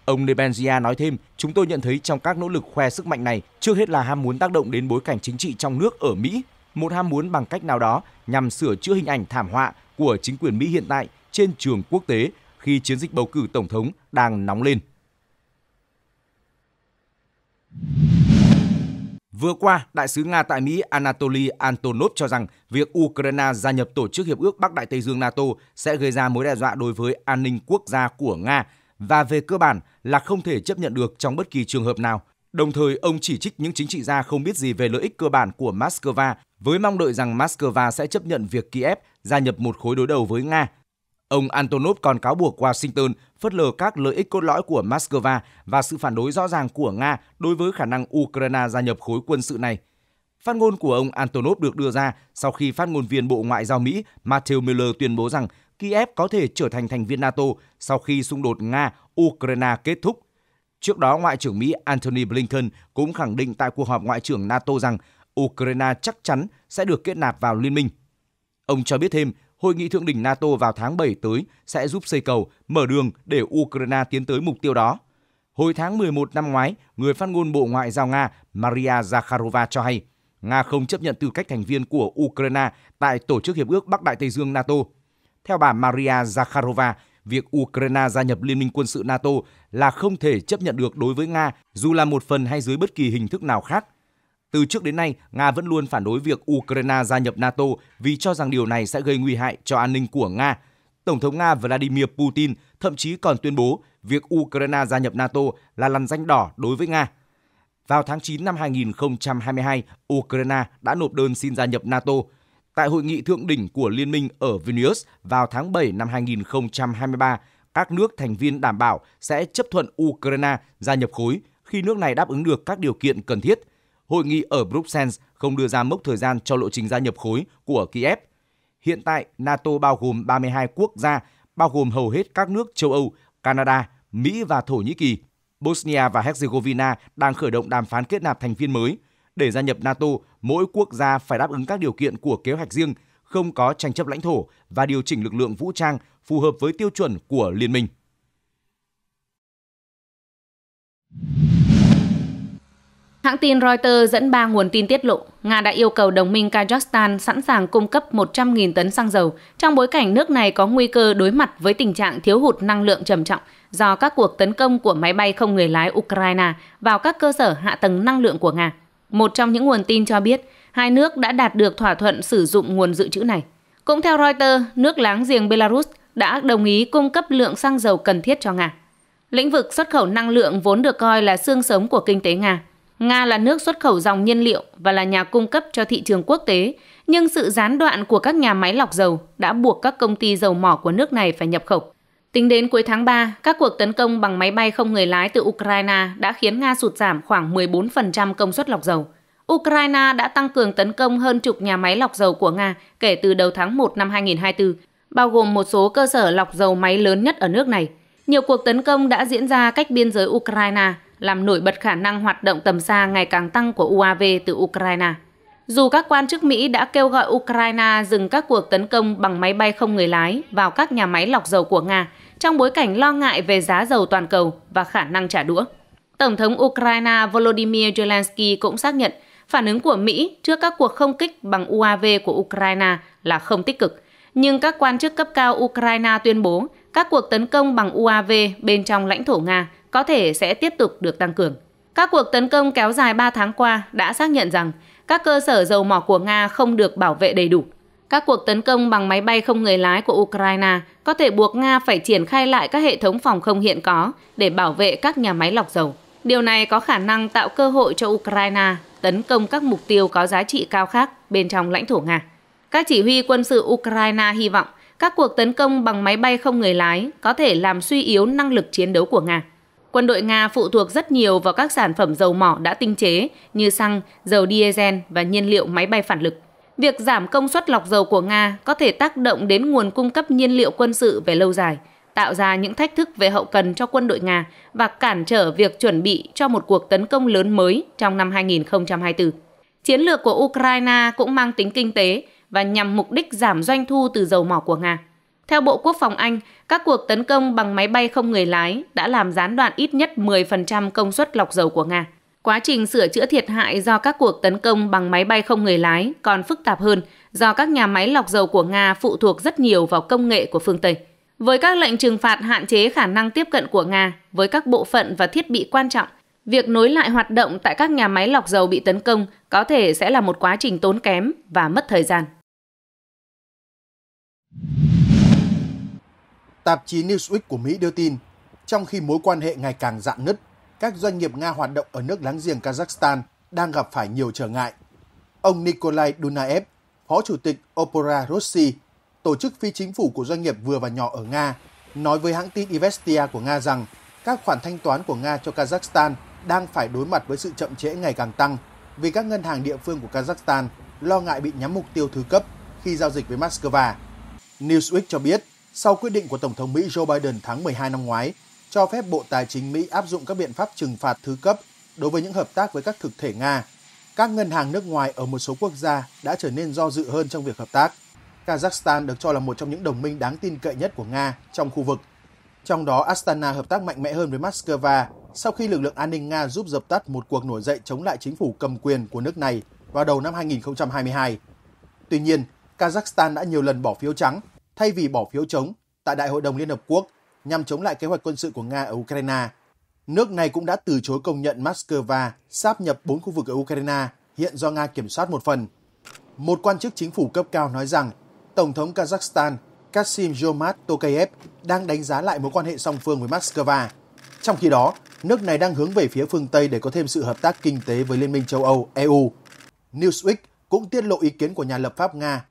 [SPEAKER 3] Ông Nebenzia nói thêm, chúng tôi nhận thấy trong các nỗ lực khoe sức mạnh này, trước hết là ham muốn tác động đến bối cảnh chính trị trong nước ở Mỹ, một ham muốn bằng cách nào đó nhằm sửa chữa hình ảnh thảm họa của chính quyền Mỹ hiện tại trên trường quốc tế khi chiến dịch bầu cử tổng thống đang nóng lên. Vừa qua, đại sứ Nga tại Mỹ Anatoly Antonov cho rằng việc Ukraine gia nhập tổ chức Hiệp ước Bắc Đại Tây Dương NATO sẽ gây ra mối đe dọa đối với an ninh quốc gia của Nga và về cơ bản là không thể chấp nhận được trong bất kỳ trường hợp nào. Đồng thời, ông chỉ trích những chính trị gia không biết gì về lợi ích cơ bản của Moscow với mong đợi rằng Moscow sẽ chấp nhận việc Kiev gia nhập một khối đối đầu với Nga. Ông Antonov còn cáo buộc Washington phớt lờ các lợi ích cốt lõi của Moscow và sự phản đối rõ ràng của Nga đối với khả năng Ukraine gia nhập khối quân sự này. Phát ngôn của ông Antonov được đưa ra sau khi phát ngôn viên Bộ Ngoại giao Mỹ Matthew Miller tuyên bố rằng Kiev có thể trở thành thành viên NATO sau khi xung đột Nga-Ukraine kết thúc. Trước đó, Ngoại trưởng Mỹ Antony Blinken cũng khẳng định tại cuộc họp Ngoại trưởng NATO rằng Ukraine chắc chắn sẽ được kết nạp vào liên minh. Ông cho biết thêm, hội nghị thượng đỉnh NATO vào tháng 7 tới sẽ giúp xây cầu, mở đường để Ukraine tiến tới mục tiêu đó. Hồi tháng 11 năm ngoái, người phát ngôn Bộ Ngoại giao Nga Maria Zakharova cho hay, Nga không chấp nhận tư cách thành viên của Ukraine tại Tổ chức Hiệp ước Bắc Đại Tây Dương NATO. Theo bà Maria Zakharova, việc Ukraine gia nhập Liên minh quân sự NATO là không thể chấp nhận được đối với Nga dù là một phần hay dưới bất kỳ hình thức nào khác – từ trước đến nay, Nga vẫn luôn phản đối việc Ukraine gia nhập NATO vì cho rằng điều này sẽ gây nguy hại cho an ninh của Nga. Tổng thống Nga Vladimir Putin thậm chí còn tuyên bố việc Ukraine gia nhập NATO là lằn danh đỏ đối với Nga. Vào tháng 9 năm 2022, Ukraine đã nộp đơn xin gia nhập NATO. Tại hội nghị thượng đỉnh của Liên minh ở Vilnius vào tháng 7 năm 2023, các nước thành viên đảm bảo sẽ chấp thuận Ukraine gia nhập khối khi nước này đáp ứng được các điều kiện cần thiết – hội nghị ở Bruxelles không đưa ra mốc thời gian cho lộ trình gia nhập khối của Kiev. Hiện tại, NATO bao gồm 32 quốc gia, bao gồm hầu hết các nước châu Âu, Canada, Mỹ và Thổ Nhĩ Kỳ. Bosnia và Herzegovina đang khởi động đàm phán kết nạp thành viên mới. Để gia nhập NATO, mỗi quốc gia phải đáp ứng các điều kiện của kế hoạch riêng, không có tranh chấp lãnh thổ và điều chỉnh lực lượng vũ trang phù hợp với tiêu chuẩn của liên minh.
[SPEAKER 4] Hãng tin Reuters dẫn ba nguồn tin tiết lộ, Nga đã yêu cầu đồng minh Kazakhstan sẵn sàng cung cấp 100.000 tấn xăng dầu trong bối cảnh nước này có nguy cơ đối mặt với tình trạng thiếu hụt năng lượng trầm trọng do các cuộc tấn công của máy bay không người lái Ukraine vào các cơ sở hạ tầng năng lượng của Nga. Một trong những nguồn tin cho biết, hai nước đã đạt được thỏa thuận sử dụng nguồn dự trữ này. Cũng theo Reuters, nước láng giềng Belarus đã đồng ý cung cấp lượng xăng dầu cần thiết cho Nga. Lĩnh vực xuất khẩu năng lượng vốn được coi là xương sống của kinh tế Nga, Nga là nước xuất khẩu dòng nhiên liệu và là nhà cung cấp cho thị trường quốc tế, nhưng sự gián đoạn của các nhà máy lọc dầu đã buộc các công ty dầu mỏ của nước này phải nhập khẩu. Tính đến cuối tháng 3, các cuộc tấn công bằng máy bay không người lái từ Ukraine đã khiến Nga sụt giảm khoảng 14% công suất lọc dầu. Ukraine đã tăng cường tấn công hơn chục nhà máy lọc dầu của Nga kể từ đầu tháng 1 năm 2024, bao gồm một số cơ sở lọc dầu máy lớn nhất ở nước này. Nhiều cuộc tấn công đã diễn ra cách biên giới Ukraine, làm nổi bật khả năng hoạt động tầm xa ngày càng tăng của UAV từ Ukraine. Dù các quan chức Mỹ đã kêu gọi Ukraine dừng các cuộc tấn công bằng máy bay không người lái vào các nhà máy lọc dầu của Nga trong bối cảnh lo ngại về giá dầu toàn cầu và khả năng trả đũa. Tổng thống Ukraine Volodymyr Zelensky cũng xác nhận phản ứng của Mỹ trước các cuộc không kích bằng UAV của Ukraine là không tích cực. Nhưng các quan chức cấp cao Ukraine tuyên bố các cuộc tấn công bằng UAV bên trong lãnh thổ Nga có thể sẽ tiếp tục được tăng cường. Các cuộc tấn công kéo dài 3 tháng qua đã xác nhận rằng các cơ sở dầu mỏ của Nga không được bảo vệ đầy đủ. Các cuộc tấn công bằng máy bay không người lái của Ukraine có thể buộc Nga phải triển khai lại các hệ thống phòng không hiện có để bảo vệ các nhà máy lọc dầu. Điều này có khả năng tạo cơ hội cho Ukraine tấn công các mục tiêu có giá trị cao khác bên trong lãnh thổ Nga. Các chỉ huy quân sự Ukraine hy vọng các cuộc tấn công bằng máy bay không người lái có thể làm suy yếu năng lực chiến đấu của Nga. Quân đội Nga phụ thuộc rất nhiều vào các sản phẩm dầu mỏ đã tinh chế như xăng, dầu diesel và nhiên liệu máy bay phản lực. Việc giảm công suất lọc dầu của Nga có thể tác động đến nguồn cung cấp nhiên liệu quân sự về lâu dài, tạo ra những thách thức về hậu cần cho quân đội Nga và cản trở việc chuẩn bị cho một cuộc tấn công lớn mới trong năm 2024. Chiến lược của Ukraine cũng mang tính kinh tế và nhằm mục đích giảm doanh thu từ dầu mỏ của Nga. Theo Bộ Quốc phòng Anh, các cuộc tấn công bằng máy bay không người lái đã làm gián đoạn ít nhất 10% công suất lọc dầu của Nga. Quá trình sửa chữa thiệt hại do các cuộc tấn công bằng máy bay không người lái còn phức tạp hơn do các nhà máy lọc dầu của Nga phụ thuộc rất nhiều vào công nghệ của phương Tây. Với các lệnh trừng phạt hạn chế khả năng tiếp cận của Nga với các bộ phận và thiết bị quan trọng, việc nối lại hoạt động tại các nhà máy lọc dầu bị tấn công có thể sẽ là một quá trình tốn kém và mất thời gian.
[SPEAKER 1] Tạp chí Newsweek của Mỹ đưa tin, trong khi mối quan hệ ngày càng dạn nứt, các doanh nghiệp Nga hoạt động ở nước láng giềng Kazakhstan đang gặp phải nhiều trở ngại. Ông Nikolai Dunaev, Phó Chủ tịch Opera Rossi, tổ chức phi chính phủ của doanh nghiệp vừa và nhỏ ở Nga, nói với hãng tin Ivestia của Nga rằng các khoản thanh toán của Nga cho Kazakhstan đang phải đối mặt với sự chậm trễ ngày càng tăng vì các ngân hàng địa phương của Kazakhstan lo ngại bị nhắm mục tiêu thứ cấp khi giao dịch với Moscow. Newsweek cho biết sau quyết định của Tổng thống Mỹ Joe Biden tháng 12 năm ngoái cho phép Bộ Tài chính Mỹ áp dụng các biện pháp trừng phạt thứ cấp đối với những hợp tác với các thực thể Nga. Các ngân hàng nước ngoài ở một số quốc gia đã trở nên do dự hơn trong việc hợp tác. Kazakhstan được cho là một trong những đồng minh đáng tin cậy nhất của Nga trong khu vực. Trong đó, Astana hợp tác mạnh mẽ hơn với Moscow sau khi lực lượng an ninh Nga giúp dập tắt một cuộc nổi dậy chống lại chính phủ cầm quyền của nước này vào đầu năm 2022. Tuy nhiên, Kazakhstan đã nhiều lần bỏ phiếu trắng thay vì bỏ phiếu chống tại Đại hội đồng Liên Hợp Quốc nhằm chống lại kế hoạch quân sự của Nga ở Ukraine. Nước này cũng đã từ chối công nhận Moscow sáp nhập 4 khu vực ở Ukraine hiện do Nga kiểm soát một phần. Một quan chức chính phủ cấp cao nói rằng Tổng thống Kazakhstan Kasim Jomart Tokayev đang đánh giá lại mối quan hệ song phương với Moscow. Trong khi đó, nước này đang hướng về phía phương Tây để có thêm sự hợp tác kinh tế với Liên minh châu Âu EU. Newsweek cũng tiết lộ ý kiến của nhà lập pháp Nga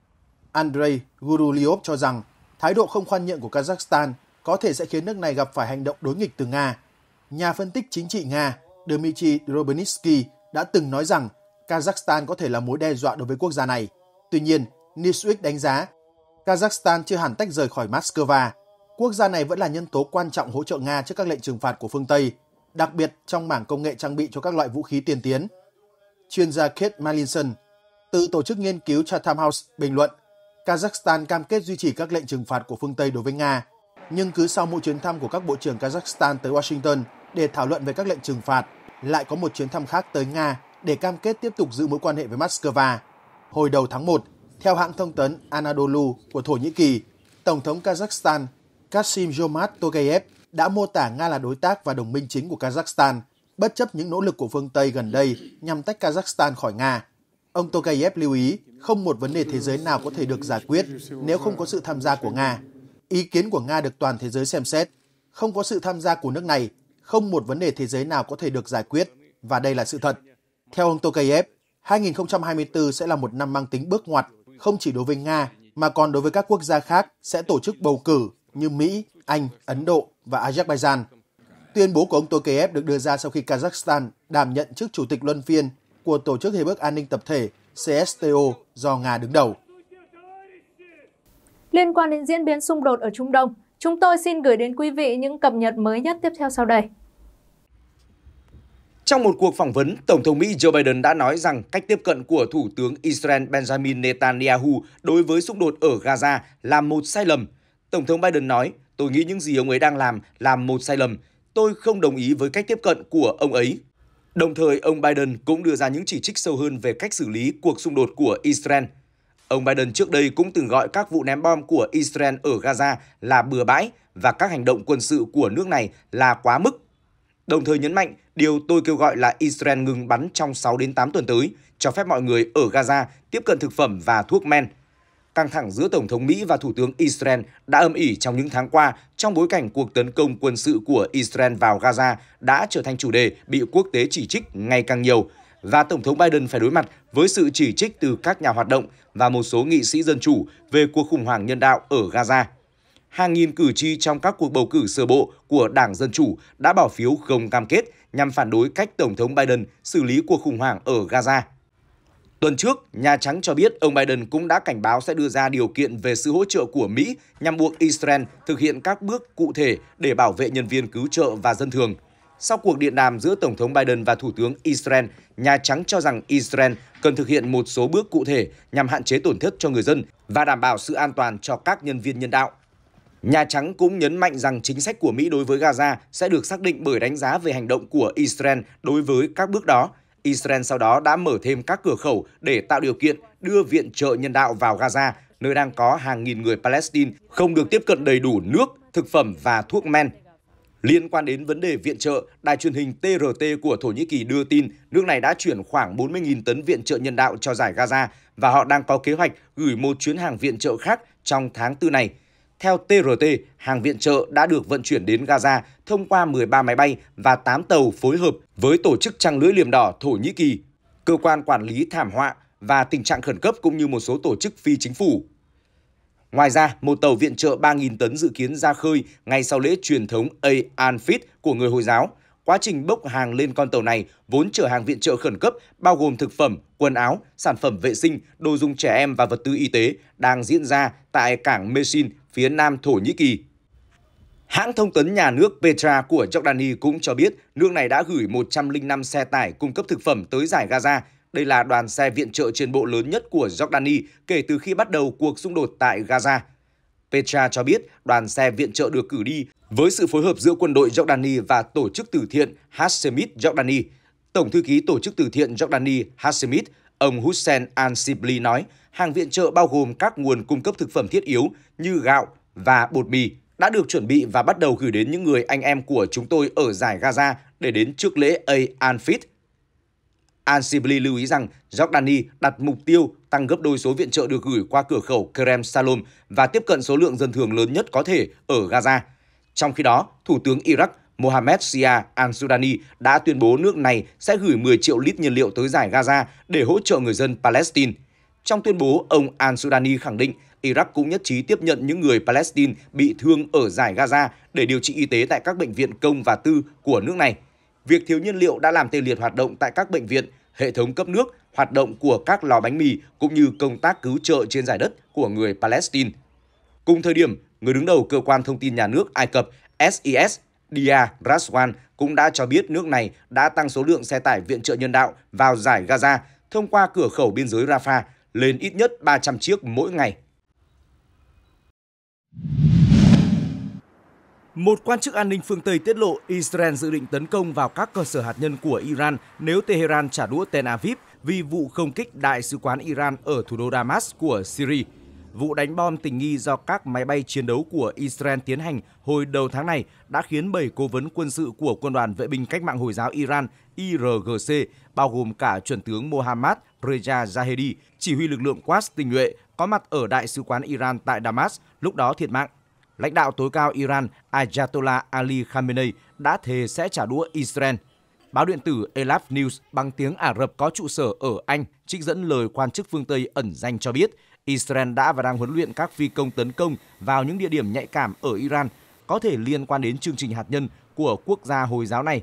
[SPEAKER 1] Andrei Gurulyov cho rằng thái độ không khoan nhượng của Kazakhstan có thể sẽ khiến nước này gặp phải hành động đối nghịch từ Nga. Nhà phân tích chính trị Nga Dmitry Drobnitsky đã từng nói rằng Kazakhstan có thể là mối đe dọa đối với quốc gia này. Tuy nhiên, Newsweek đánh giá Kazakhstan chưa hẳn tách rời khỏi Moscow. Quốc gia này vẫn là nhân tố quan trọng hỗ trợ Nga trước các lệnh trừng phạt của phương Tây, đặc biệt trong mảng công nghệ trang bị cho các loại vũ khí tiên tiến. Chuyên gia Kate Malinson, từ tổ chức nghiên cứu Chatham House bình luận Kazakhstan cam kết duy trì các lệnh trừng phạt của phương Tây đối với Nga, nhưng cứ sau mỗi chuyến thăm của các bộ trưởng Kazakhstan tới Washington để thảo luận về các lệnh trừng phạt, lại có một chuyến thăm khác tới Nga để cam kết tiếp tục giữ mối quan hệ với Moscow. Hồi đầu tháng 1, theo hãng thông tấn Anadolu của Thổ Nhĩ Kỳ, Tổng thống Kazakhstan Kasim Jomart Tokayev đã mô tả Nga là đối tác và đồng minh chính của Kazakhstan, bất chấp những nỗ lực của phương Tây gần đây nhằm tách Kazakhstan khỏi Nga. Ông Tokayev lưu ý, không một vấn đề thế giới nào có thể được giải quyết nếu không có sự tham gia của Nga. Ý kiến của Nga được toàn thế giới xem xét. Không có sự tham gia của nước này, không một vấn đề thế giới nào có thể được giải quyết, và đây là sự thật. Theo ông Tokayev, 2024 sẽ là một năm mang tính bước ngoặt, không chỉ đối với Nga, mà còn đối với các quốc gia khác sẽ tổ chức bầu cử như Mỹ, Anh, Ấn Độ và Azerbaijan. Tuyên bố của ông Tokayev được đưa ra sau khi Kazakhstan đảm nhận chức chủ tịch luân phiên của Tổ chức Hiệp ước An ninh Tập thể CSTO do Nga đứng đầu.
[SPEAKER 2] Liên quan đến diễn biến xung đột ở Trung Đông, chúng tôi xin gửi đến quý vị những cập nhật mới nhất tiếp theo sau đây.
[SPEAKER 3] Trong một cuộc phỏng vấn, Tổng thống Mỹ Joe Biden đã nói rằng cách tiếp cận của Thủ tướng Israel Benjamin Netanyahu đối với xung đột ở Gaza là một sai lầm. Tổng thống Biden nói, tôi nghĩ những gì ông ấy đang làm là một sai lầm. Tôi không đồng ý với cách tiếp cận của ông ấy. Đồng thời, ông Biden cũng đưa ra những chỉ trích sâu hơn về cách xử lý cuộc xung đột của Israel. Ông Biden trước đây cũng từng gọi các vụ ném bom của Israel ở Gaza là bừa bãi và các hành động quân sự của nước này là quá mức. Đồng thời nhấn mạnh điều tôi kêu gọi là Israel ngừng bắn trong 6 đến 8 tuần tới, cho phép mọi người ở Gaza tiếp cận thực phẩm và thuốc men – căng thẳng giữa Tổng thống Mỹ và Thủ tướng Israel đã âm ỉ trong những tháng qua trong bối cảnh cuộc tấn công quân sự của Israel vào Gaza đã trở thành chủ đề bị quốc tế chỉ trích ngày càng nhiều và Tổng thống Biden phải đối mặt với sự chỉ trích từ các nhà hoạt động và một số nghị sĩ dân chủ về cuộc khủng hoảng nhân đạo ở Gaza. Hàng nghìn cử tri trong các cuộc bầu cử sơ bộ của Đảng Dân Chủ đã bỏ phiếu không cam kết nhằm phản đối cách Tổng thống Biden xử lý cuộc khủng hoảng ở Gaza. Tuần trước, Nhà Trắng cho biết ông Biden cũng đã cảnh báo sẽ đưa ra điều kiện về sự hỗ trợ của Mỹ nhằm buộc Israel thực hiện các bước cụ thể để bảo vệ nhân viên cứu trợ và dân thường. Sau cuộc điện đàm giữa Tổng thống Biden và Thủ tướng Israel, Nhà Trắng cho rằng Israel cần thực hiện một số bước cụ thể nhằm hạn chế tổn thất cho người dân và đảm bảo sự an toàn cho các nhân viên nhân đạo. Nhà Trắng cũng nhấn mạnh rằng chính sách của Mỹ đối với Gaza sẽ được xác định bởi đánh giá về hành động của Israel đối với các bước đó Israel sau đó đã mở thêm các cửa khẩu để tạo điều kiện đưa viện trợ nhân đạo vào Gaza, nơi đang có hàng nghìn người Palestine không được tiếp cận đầy đủ nước, thực phẩm và thuốc men. Liên quan đến vấn đề viện trợ, đài truyền hình TRT của Thổ Nhĩ Kỳ đưa tin nước này đã chuyển khoảng 40.000 tấn viện trợ nhân đạo cho giải Gaza và họ đang có kế hoạch gửi một chuyến hàng viện trợ khác trong tháng 4 này. Theo TRT, hàng viện trợ đã được vận chuyển đến Gaza thông qua 13 máy bay và 8 tàu phối hợp với tổ chức trăng lưỡi liềm đỏ Thổ Nhĩ Kỳ, cơ quan quản lý thảm họa và tình trạng khẩn cấp cũng như một số tổ chức phi chính phủ. Ngoài ra, một tàu viện trợ 3.000 tấn dự kiến ra khơi ngay sau lễ truyền thống Eid anfit của người Hồi giáo. Quá trình bốc hàng lên con tàu này vốn chở hàng viện trợ khẩn cấp bao gồm thực phẩm, quần áo, sản phẩm vệ sinh, đồ dùng trẻ em và vật tư y tế đang diễn ra tại cảng Messina phía nam Thổ Nhĩ Kỳ. Hãng thông tấn nhà nước Petra của Jordani cũng cho biết nước này đã gửi 105 xe tải cung cấp thực phẩm tới giải Gaza. Đây là đoàn xe viện trợ trên bộ lớn nhất của Jordani kể từ khi bắt đầu cuộc xung đột tại Gaza. Petra cho biết đoàn xe viện trợ được cử đi với sự phối hợp giữa quân đội Jordani và tổ chức từ thiện Hashemit Jordani. Tổng thư ký tổ chức từ thiện Jordani Hashemit, ông Hussein Al-Sibli nói – hàng viện trợ bao gồm các nguồn cung cấp thực phẩm thiết yếu như gạo và bột mì đã được chuẩn bị và bắt đầu gửi đến những người anh em của chúng tôi ở giải Gaza để đến trước lễ A Anfit. sibli lưu ý rằng Jordani đặt mục tiêu tăng gấp đôi số viện trợ được gửi qua cửa khẩu Kerem Salom và tiếp cận số lượng dân thường lớn nhất có thể ở Gaza. Trong khi đó, Thủ tướng Iraq Mohammed Sia al-Sudani đã tuyên bố nước này sẽ gửi 10 triệu lít nhiên liệu tới giải Gaza để hỗ trợ người dân Palestine. Trong tuyên bố, ông al-Sudani khẳng định Iraq cũng nhất trí tiếp nhận những người Palestine bị thương ở giải Gaza để điều trị y tế tại các bệnh viện công và tư của nước này. Việc thiếu nhiên liệu đã làm tê liệt hoạt động tại các bệnh viện, hệ thống cấp nước, hoạt động của các lò bánh mì cũng như công tác cứu trợ trên giải đất của người Palestine. Cùng thời điểm, người đứng đầu cơ quan thông tin nhà nước Ai Cập SIS Dia Raswan cũng đã cho biết nước này đã tăng số lượng xe tải viện trợ nhân đạo vào giải Gaza thông qua cửa khẩu biên giới Rafah lên ít nhất 300 chiếc mỗi ngày. Một quan chức an ninh phương Tây tiết lộ Israel dự định tấn công vào các cơ sở hạt nhân của Iran nếu Tehran trả đũa Tel Aviv vì vụ không kích đại sứ quán Iran ở thủ đô Damas của Syria. Vụ đánh bom tình nghi do các máy bay chiến đấu của Israel tiến hành hồi đầu tháng này đã khiến 7 cố vấn quân sự của Quân đoàn Vệ binh Cách mạng Hồi giáo Iran IRGC, bao gồm cả chuẩn tướng Mohammad Reza Zahedi, chỉ huy lực lượng Quds tình nguyện có mặt ở Đại sứ quán Iran tại Damas, lúc đó thiệt mạng. Lãnh đạo tối cao Iran Ayatollah Ali Khamenei đã thề sẽ trả đũa Israel. Báo điện tử Elaf News bằng tiếng Ả Rập có trụ sở ở Anh trích dẫn lời quan chức phương Tây ẩn danh cho biết – Israel đã và đang huấn luyện các phi công tấn công vào những địa điểm nhạy cảm ở Iran có thể liên quan đến chương trình hạt nhân của quốc gia Hồi giáo này.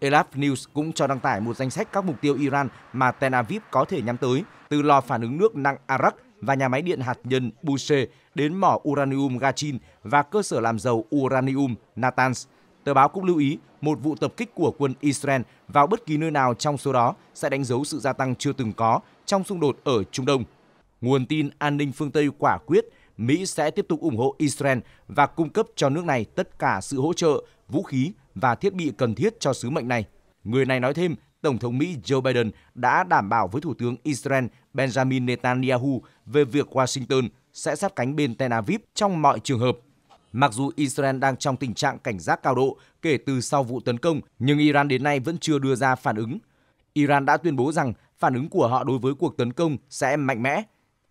[SPEAKER 3] Elab News cũng cho đăng tải một danh sách các mục tiêu Iran mà Tel Aviv có thể nhắm tới, từ lò phản ứng nước nặng Arak và nhà máy điện hạt nhân Bushe đến mỏ uranium Gachin và cơ sở làm dầu uranium Natanz. Tờ báo cũng lưu ý một vụ tập kích của quân Israel vào bất kỳ nơi nào trong số đó sẽ đánh dấu sự gia tăng chưa từng có trong xung đột ở Trung Đông. Nguồn tin an ninh phương Tây quả quyết Mỹ sẽ tiếp tục ủng hộ Israel và cung cấp cho nước này tất cả sự hỗ trợ, vũ khí và thiết bị cần thiết cho sứ mệnh này. Người này nói thêm, Tổng thống Mỹ Joe Biden đã đảm bảo với Thủ tướng Israel Benjamin Netanyahu về việc Washington sẽ sát cánh bên Tel Aviv trong mọi trường hợp. Mặc dù Israel đang trong tình trạng cảnh giác cao độ kể từ sau vụ tấn công, nhưng Iran đến nay vẫn chưa đưa ra phản ứng. Iran đã tuyên bố rằng phản ứng của họ đối với cuộc tấn công sẽ mạnh mẽ,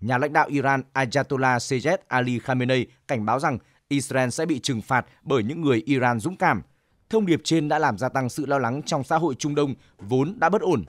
[SPEAKER 3] nhà lãnh đạo Iran Ayatollah Seyed Ali Khamenei cảnh báo rằng Israel sẽ bị trừng phạt bởi những người Iran dũng cảm. Thông điệp trên đã làm gia tăng sự lo lắng trong xã hội Trung Đông vốn đã bất ổn.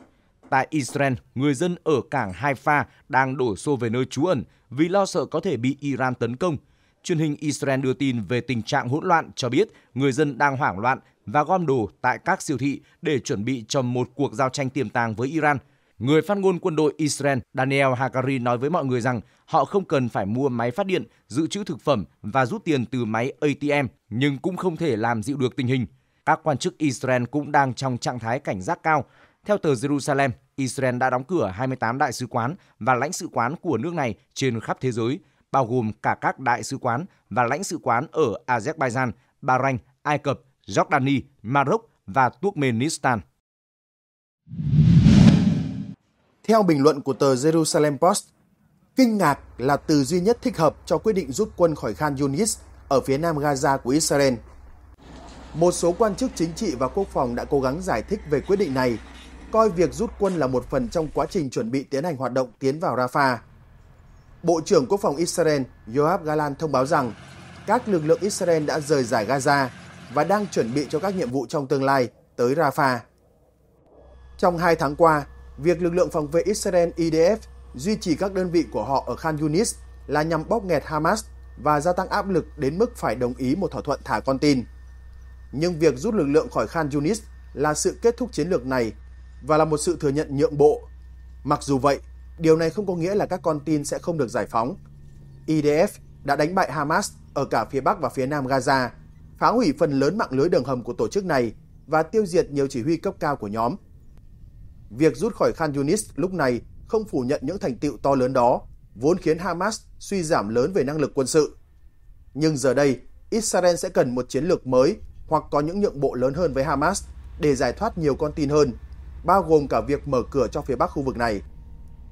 [SPEAKER 3] Tại Israel, người dân ở cảng Haifa đang đổ xô về nơi trú ẩn vì lo sợ có thể bị Iran tấn công. Truyền hình Israel đưa tin về tình trạng hỗn loạn cho biết người dân đang hoảng loạn và gom đồ tại các siêu thị để chuẩn bị cho một cuộc giao tranh tiềm tàng với Iran – Người phát ngôn quân đội Israel Daniel Hagari nói với mọi người rằng họ không cần phải mua máy phát điện, dự trữ thực phẩm và rút tiền từ máy ATM, nhưng cũng không thể làm dịu được tình hình. Các quan chức Israel cũng đang trong trạng thái cảnh giác cao. Theo tờ Jerusalem, Israel đã đóng cửa 28 đại sứ quán và lãnh sự quán của nước này trên khắp thế giới, bao gồm cả các đại sứ quán và lãnh sự quán ở Azerbaijan, Bahrain, Ai Cập, Jordani, Maroc và Turkmenistan.
[SPEAKER 1] Theo bình luận của tờ Jerusalem Post, kinh ngạc là từ duy nhất thích hợp cho quyết định rút quân khỏi Khan Yunis ở phía nam Gaza của Israel. Một số quan chức chính trị và quốc phòng đã cố gắng giải thích về quyết định này, coi việc rút quân là một phần trong quá trình chuẩn bị tiến hành hoạt động tiến vào Rafah. Bộ trưởng Quốc phòng Israel Yoav Galan thông báo rằng các lực lượng Israel đã rời giải Gaza và đang chuẩn bị cho các nhiệm vụ trong tương lai tới Rafah. Trong hai tháng qua, Việc lực lượng phòng vệ Israel IDF duy trì các đơn vị của họ ở Khan Yunis là nhằm bóp nghẹt Hamas và gia tăng áp lực đến mức phải đồng ý một thỏa thuận thả con tin. Nhưng việc rút lực lượng khỏi Khan Yunis là sự kết thúc chiến lược này và là một sự thừa nhận nhượng bộ. Mặc dù vậy, điều này không có nghĩa là các con tin sẽ không được giải phóng. IDF đã đánh bại Hamas ở cả phía Bắc và phía Nam Gaza, phá hủy phần lớn mạng lưới đường hầm của tổ chức này và tiêu diệt nhiều chỉ huy cấp cao của nhóm. Việc rút khỏi Khan Yunis lúc này không phủ nhận những thành tựu to lớn đó, vốn khiến Hamas suy giảm lớn về năng lực quân sự. Nhưng giờ đây, Israel sẽ cần một chiến lược mới hoặc có những nhượng bộ lớn hơn với Hamas để giải thoát nhiều con tin hơn, bao gồm cả việc mở cửa cho phía bắc khu vực này.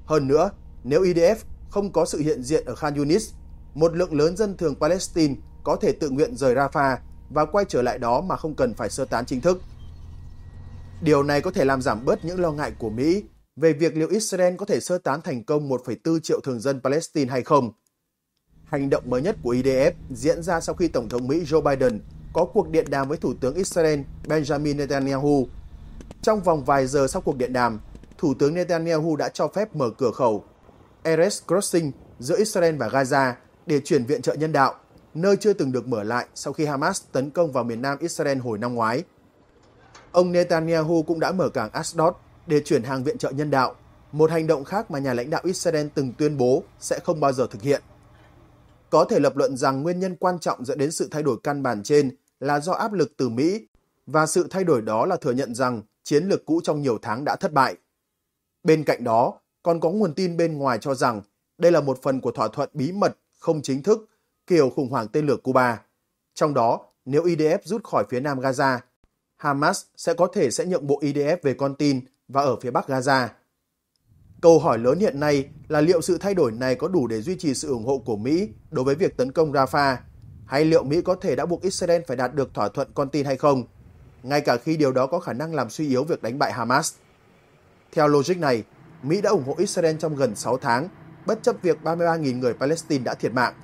[SPEAKER 1] Hơn nữa, nếu IDF không có sự hiện diện ở Khan Yunis, một lượng lớn dân thường Palestine có thể tự nguyện rời Rafah và quay trở lại đó mà không cần phải sơ tán chính thức. Điều này có thể làm giảm bớt những lo ngại của Mỹ về việc liệu Israel có thể sơ tán thành công 1,4 triệu thường dân Palestine hay không. Hành động mới nhất của IDF diễn ra sau khi Tổng thống Mỹ Joe Biden có cuộc điện đàm với Thủ tướng Israel Benjamin Netanyahu. Trong vòng vài giờ sau cuộc điện đàm, Thủ tướng Netanyahu đã cho phép mở cửa khẩu Erez Crossing giữa Israel và Gaza để chuyển viện trợ nhân đạo, nơi chưa từng được mở lại sau khi Hamas tấn công vào miền nam Israel hồi năm ngoái. Ông Netanyahu cũng đã mở cảng Ashdod để chuyển hàng viện trợ nhân đạo, một hành động khác mà nhà lãnh đạo Israel từng tuyên bố sẽ không bao giờ thực hiện. Có thể lập luận rằng nguyên nhân quan trọng dẫn đến sự thay đổi căn bản trên là do áp lực từ Mỹ và sự thay đổi đó là thừa nhận rằng chiến lược cũ trong nhiều tháng đã thất bại. Bên cạnh đó, còn có nguồn tin bên ngoài cho rằng đây là một phần của thỏa thuận bí mật không chính thức kiểu khủng hoảng tên lửa Cuba. Trong đó, nếu IDF rút khỏi phía nam Gaza, Hamas sẽ có thể sẽ nhượng bộ IDF e về con tin và ở phía Bắc Gaza. Câu hỏi lớn hiện nay là liệu sự thay đổi này có đủ để duy trì sự ủng hộ của Mỹ đối với việc tấn công Rafah, hay liệu Mỹ có thể đã buộc Israel phải đạt được thỏa thuận con tin hay không, ngay cả khi điều đó có khả năng làm suy yếu việc đánh bại Hamas. Theo logic này, Mỹ đã ủng hộ Israel trong gần 6 tháng, bất chấp việc 33.000 người Palestine đã thiệt mạng,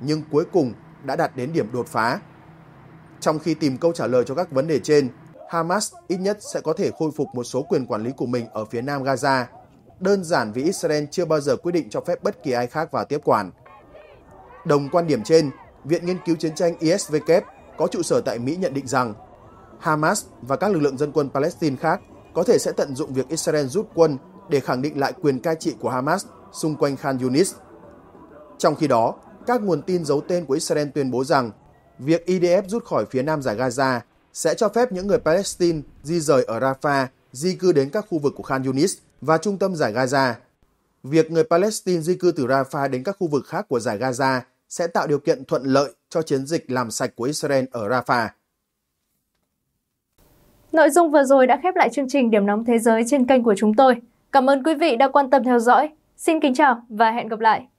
[SPEAKER 1] nhưng cuối cùng đã đạt đến điểm đột phá. Trong khi tìm câu trả lời cho các vấn đề trên, Hamas ít nhất sẽ có thể khôi phục một số quyền quản lý của mình ở phía nam Gaza, đơn giản vì Israel chưa bao giờ quyết định cho phép bất kỳ ai khác vào tiếp quản. Đồng quan điểm trên, Viện Nghiên cứu Chiến tranh ISVK có trụ sở tại Mỹ nhận định rằng Hamas và các lực lượng dân quân Palestine khác có thể sẽ tận dụng việc Israel rút quân để khẳng định lại quyền cai trị của Hamas xung quanh Khan Yunis. Trong khi đó, các nguồn tin giấu tên của Israel tuyên bố rằng việc IDF rút khỏi phía nam giải Gaza sẽ cho phép những người Palestine di rời ở Rafah di cư đến các khu vực của Khan Yunis và trung tâm giải Gaza. Việc người Palestine di cư từ Rafah đến các khu vực khác của giải Gaza sẽ tạo điều kiện thuận lợi cho chiến dịch làm sạch của Israel ở Rafah.
[SPEAKER 2] Nội dung vừa rồi đã khép lại chương trình Điểm nóng thế giới trên kênh của chúng tôi. Cảm ơn quý vị đã quan tâm theo dõi. Xin kính chào và hẹn gặp lại.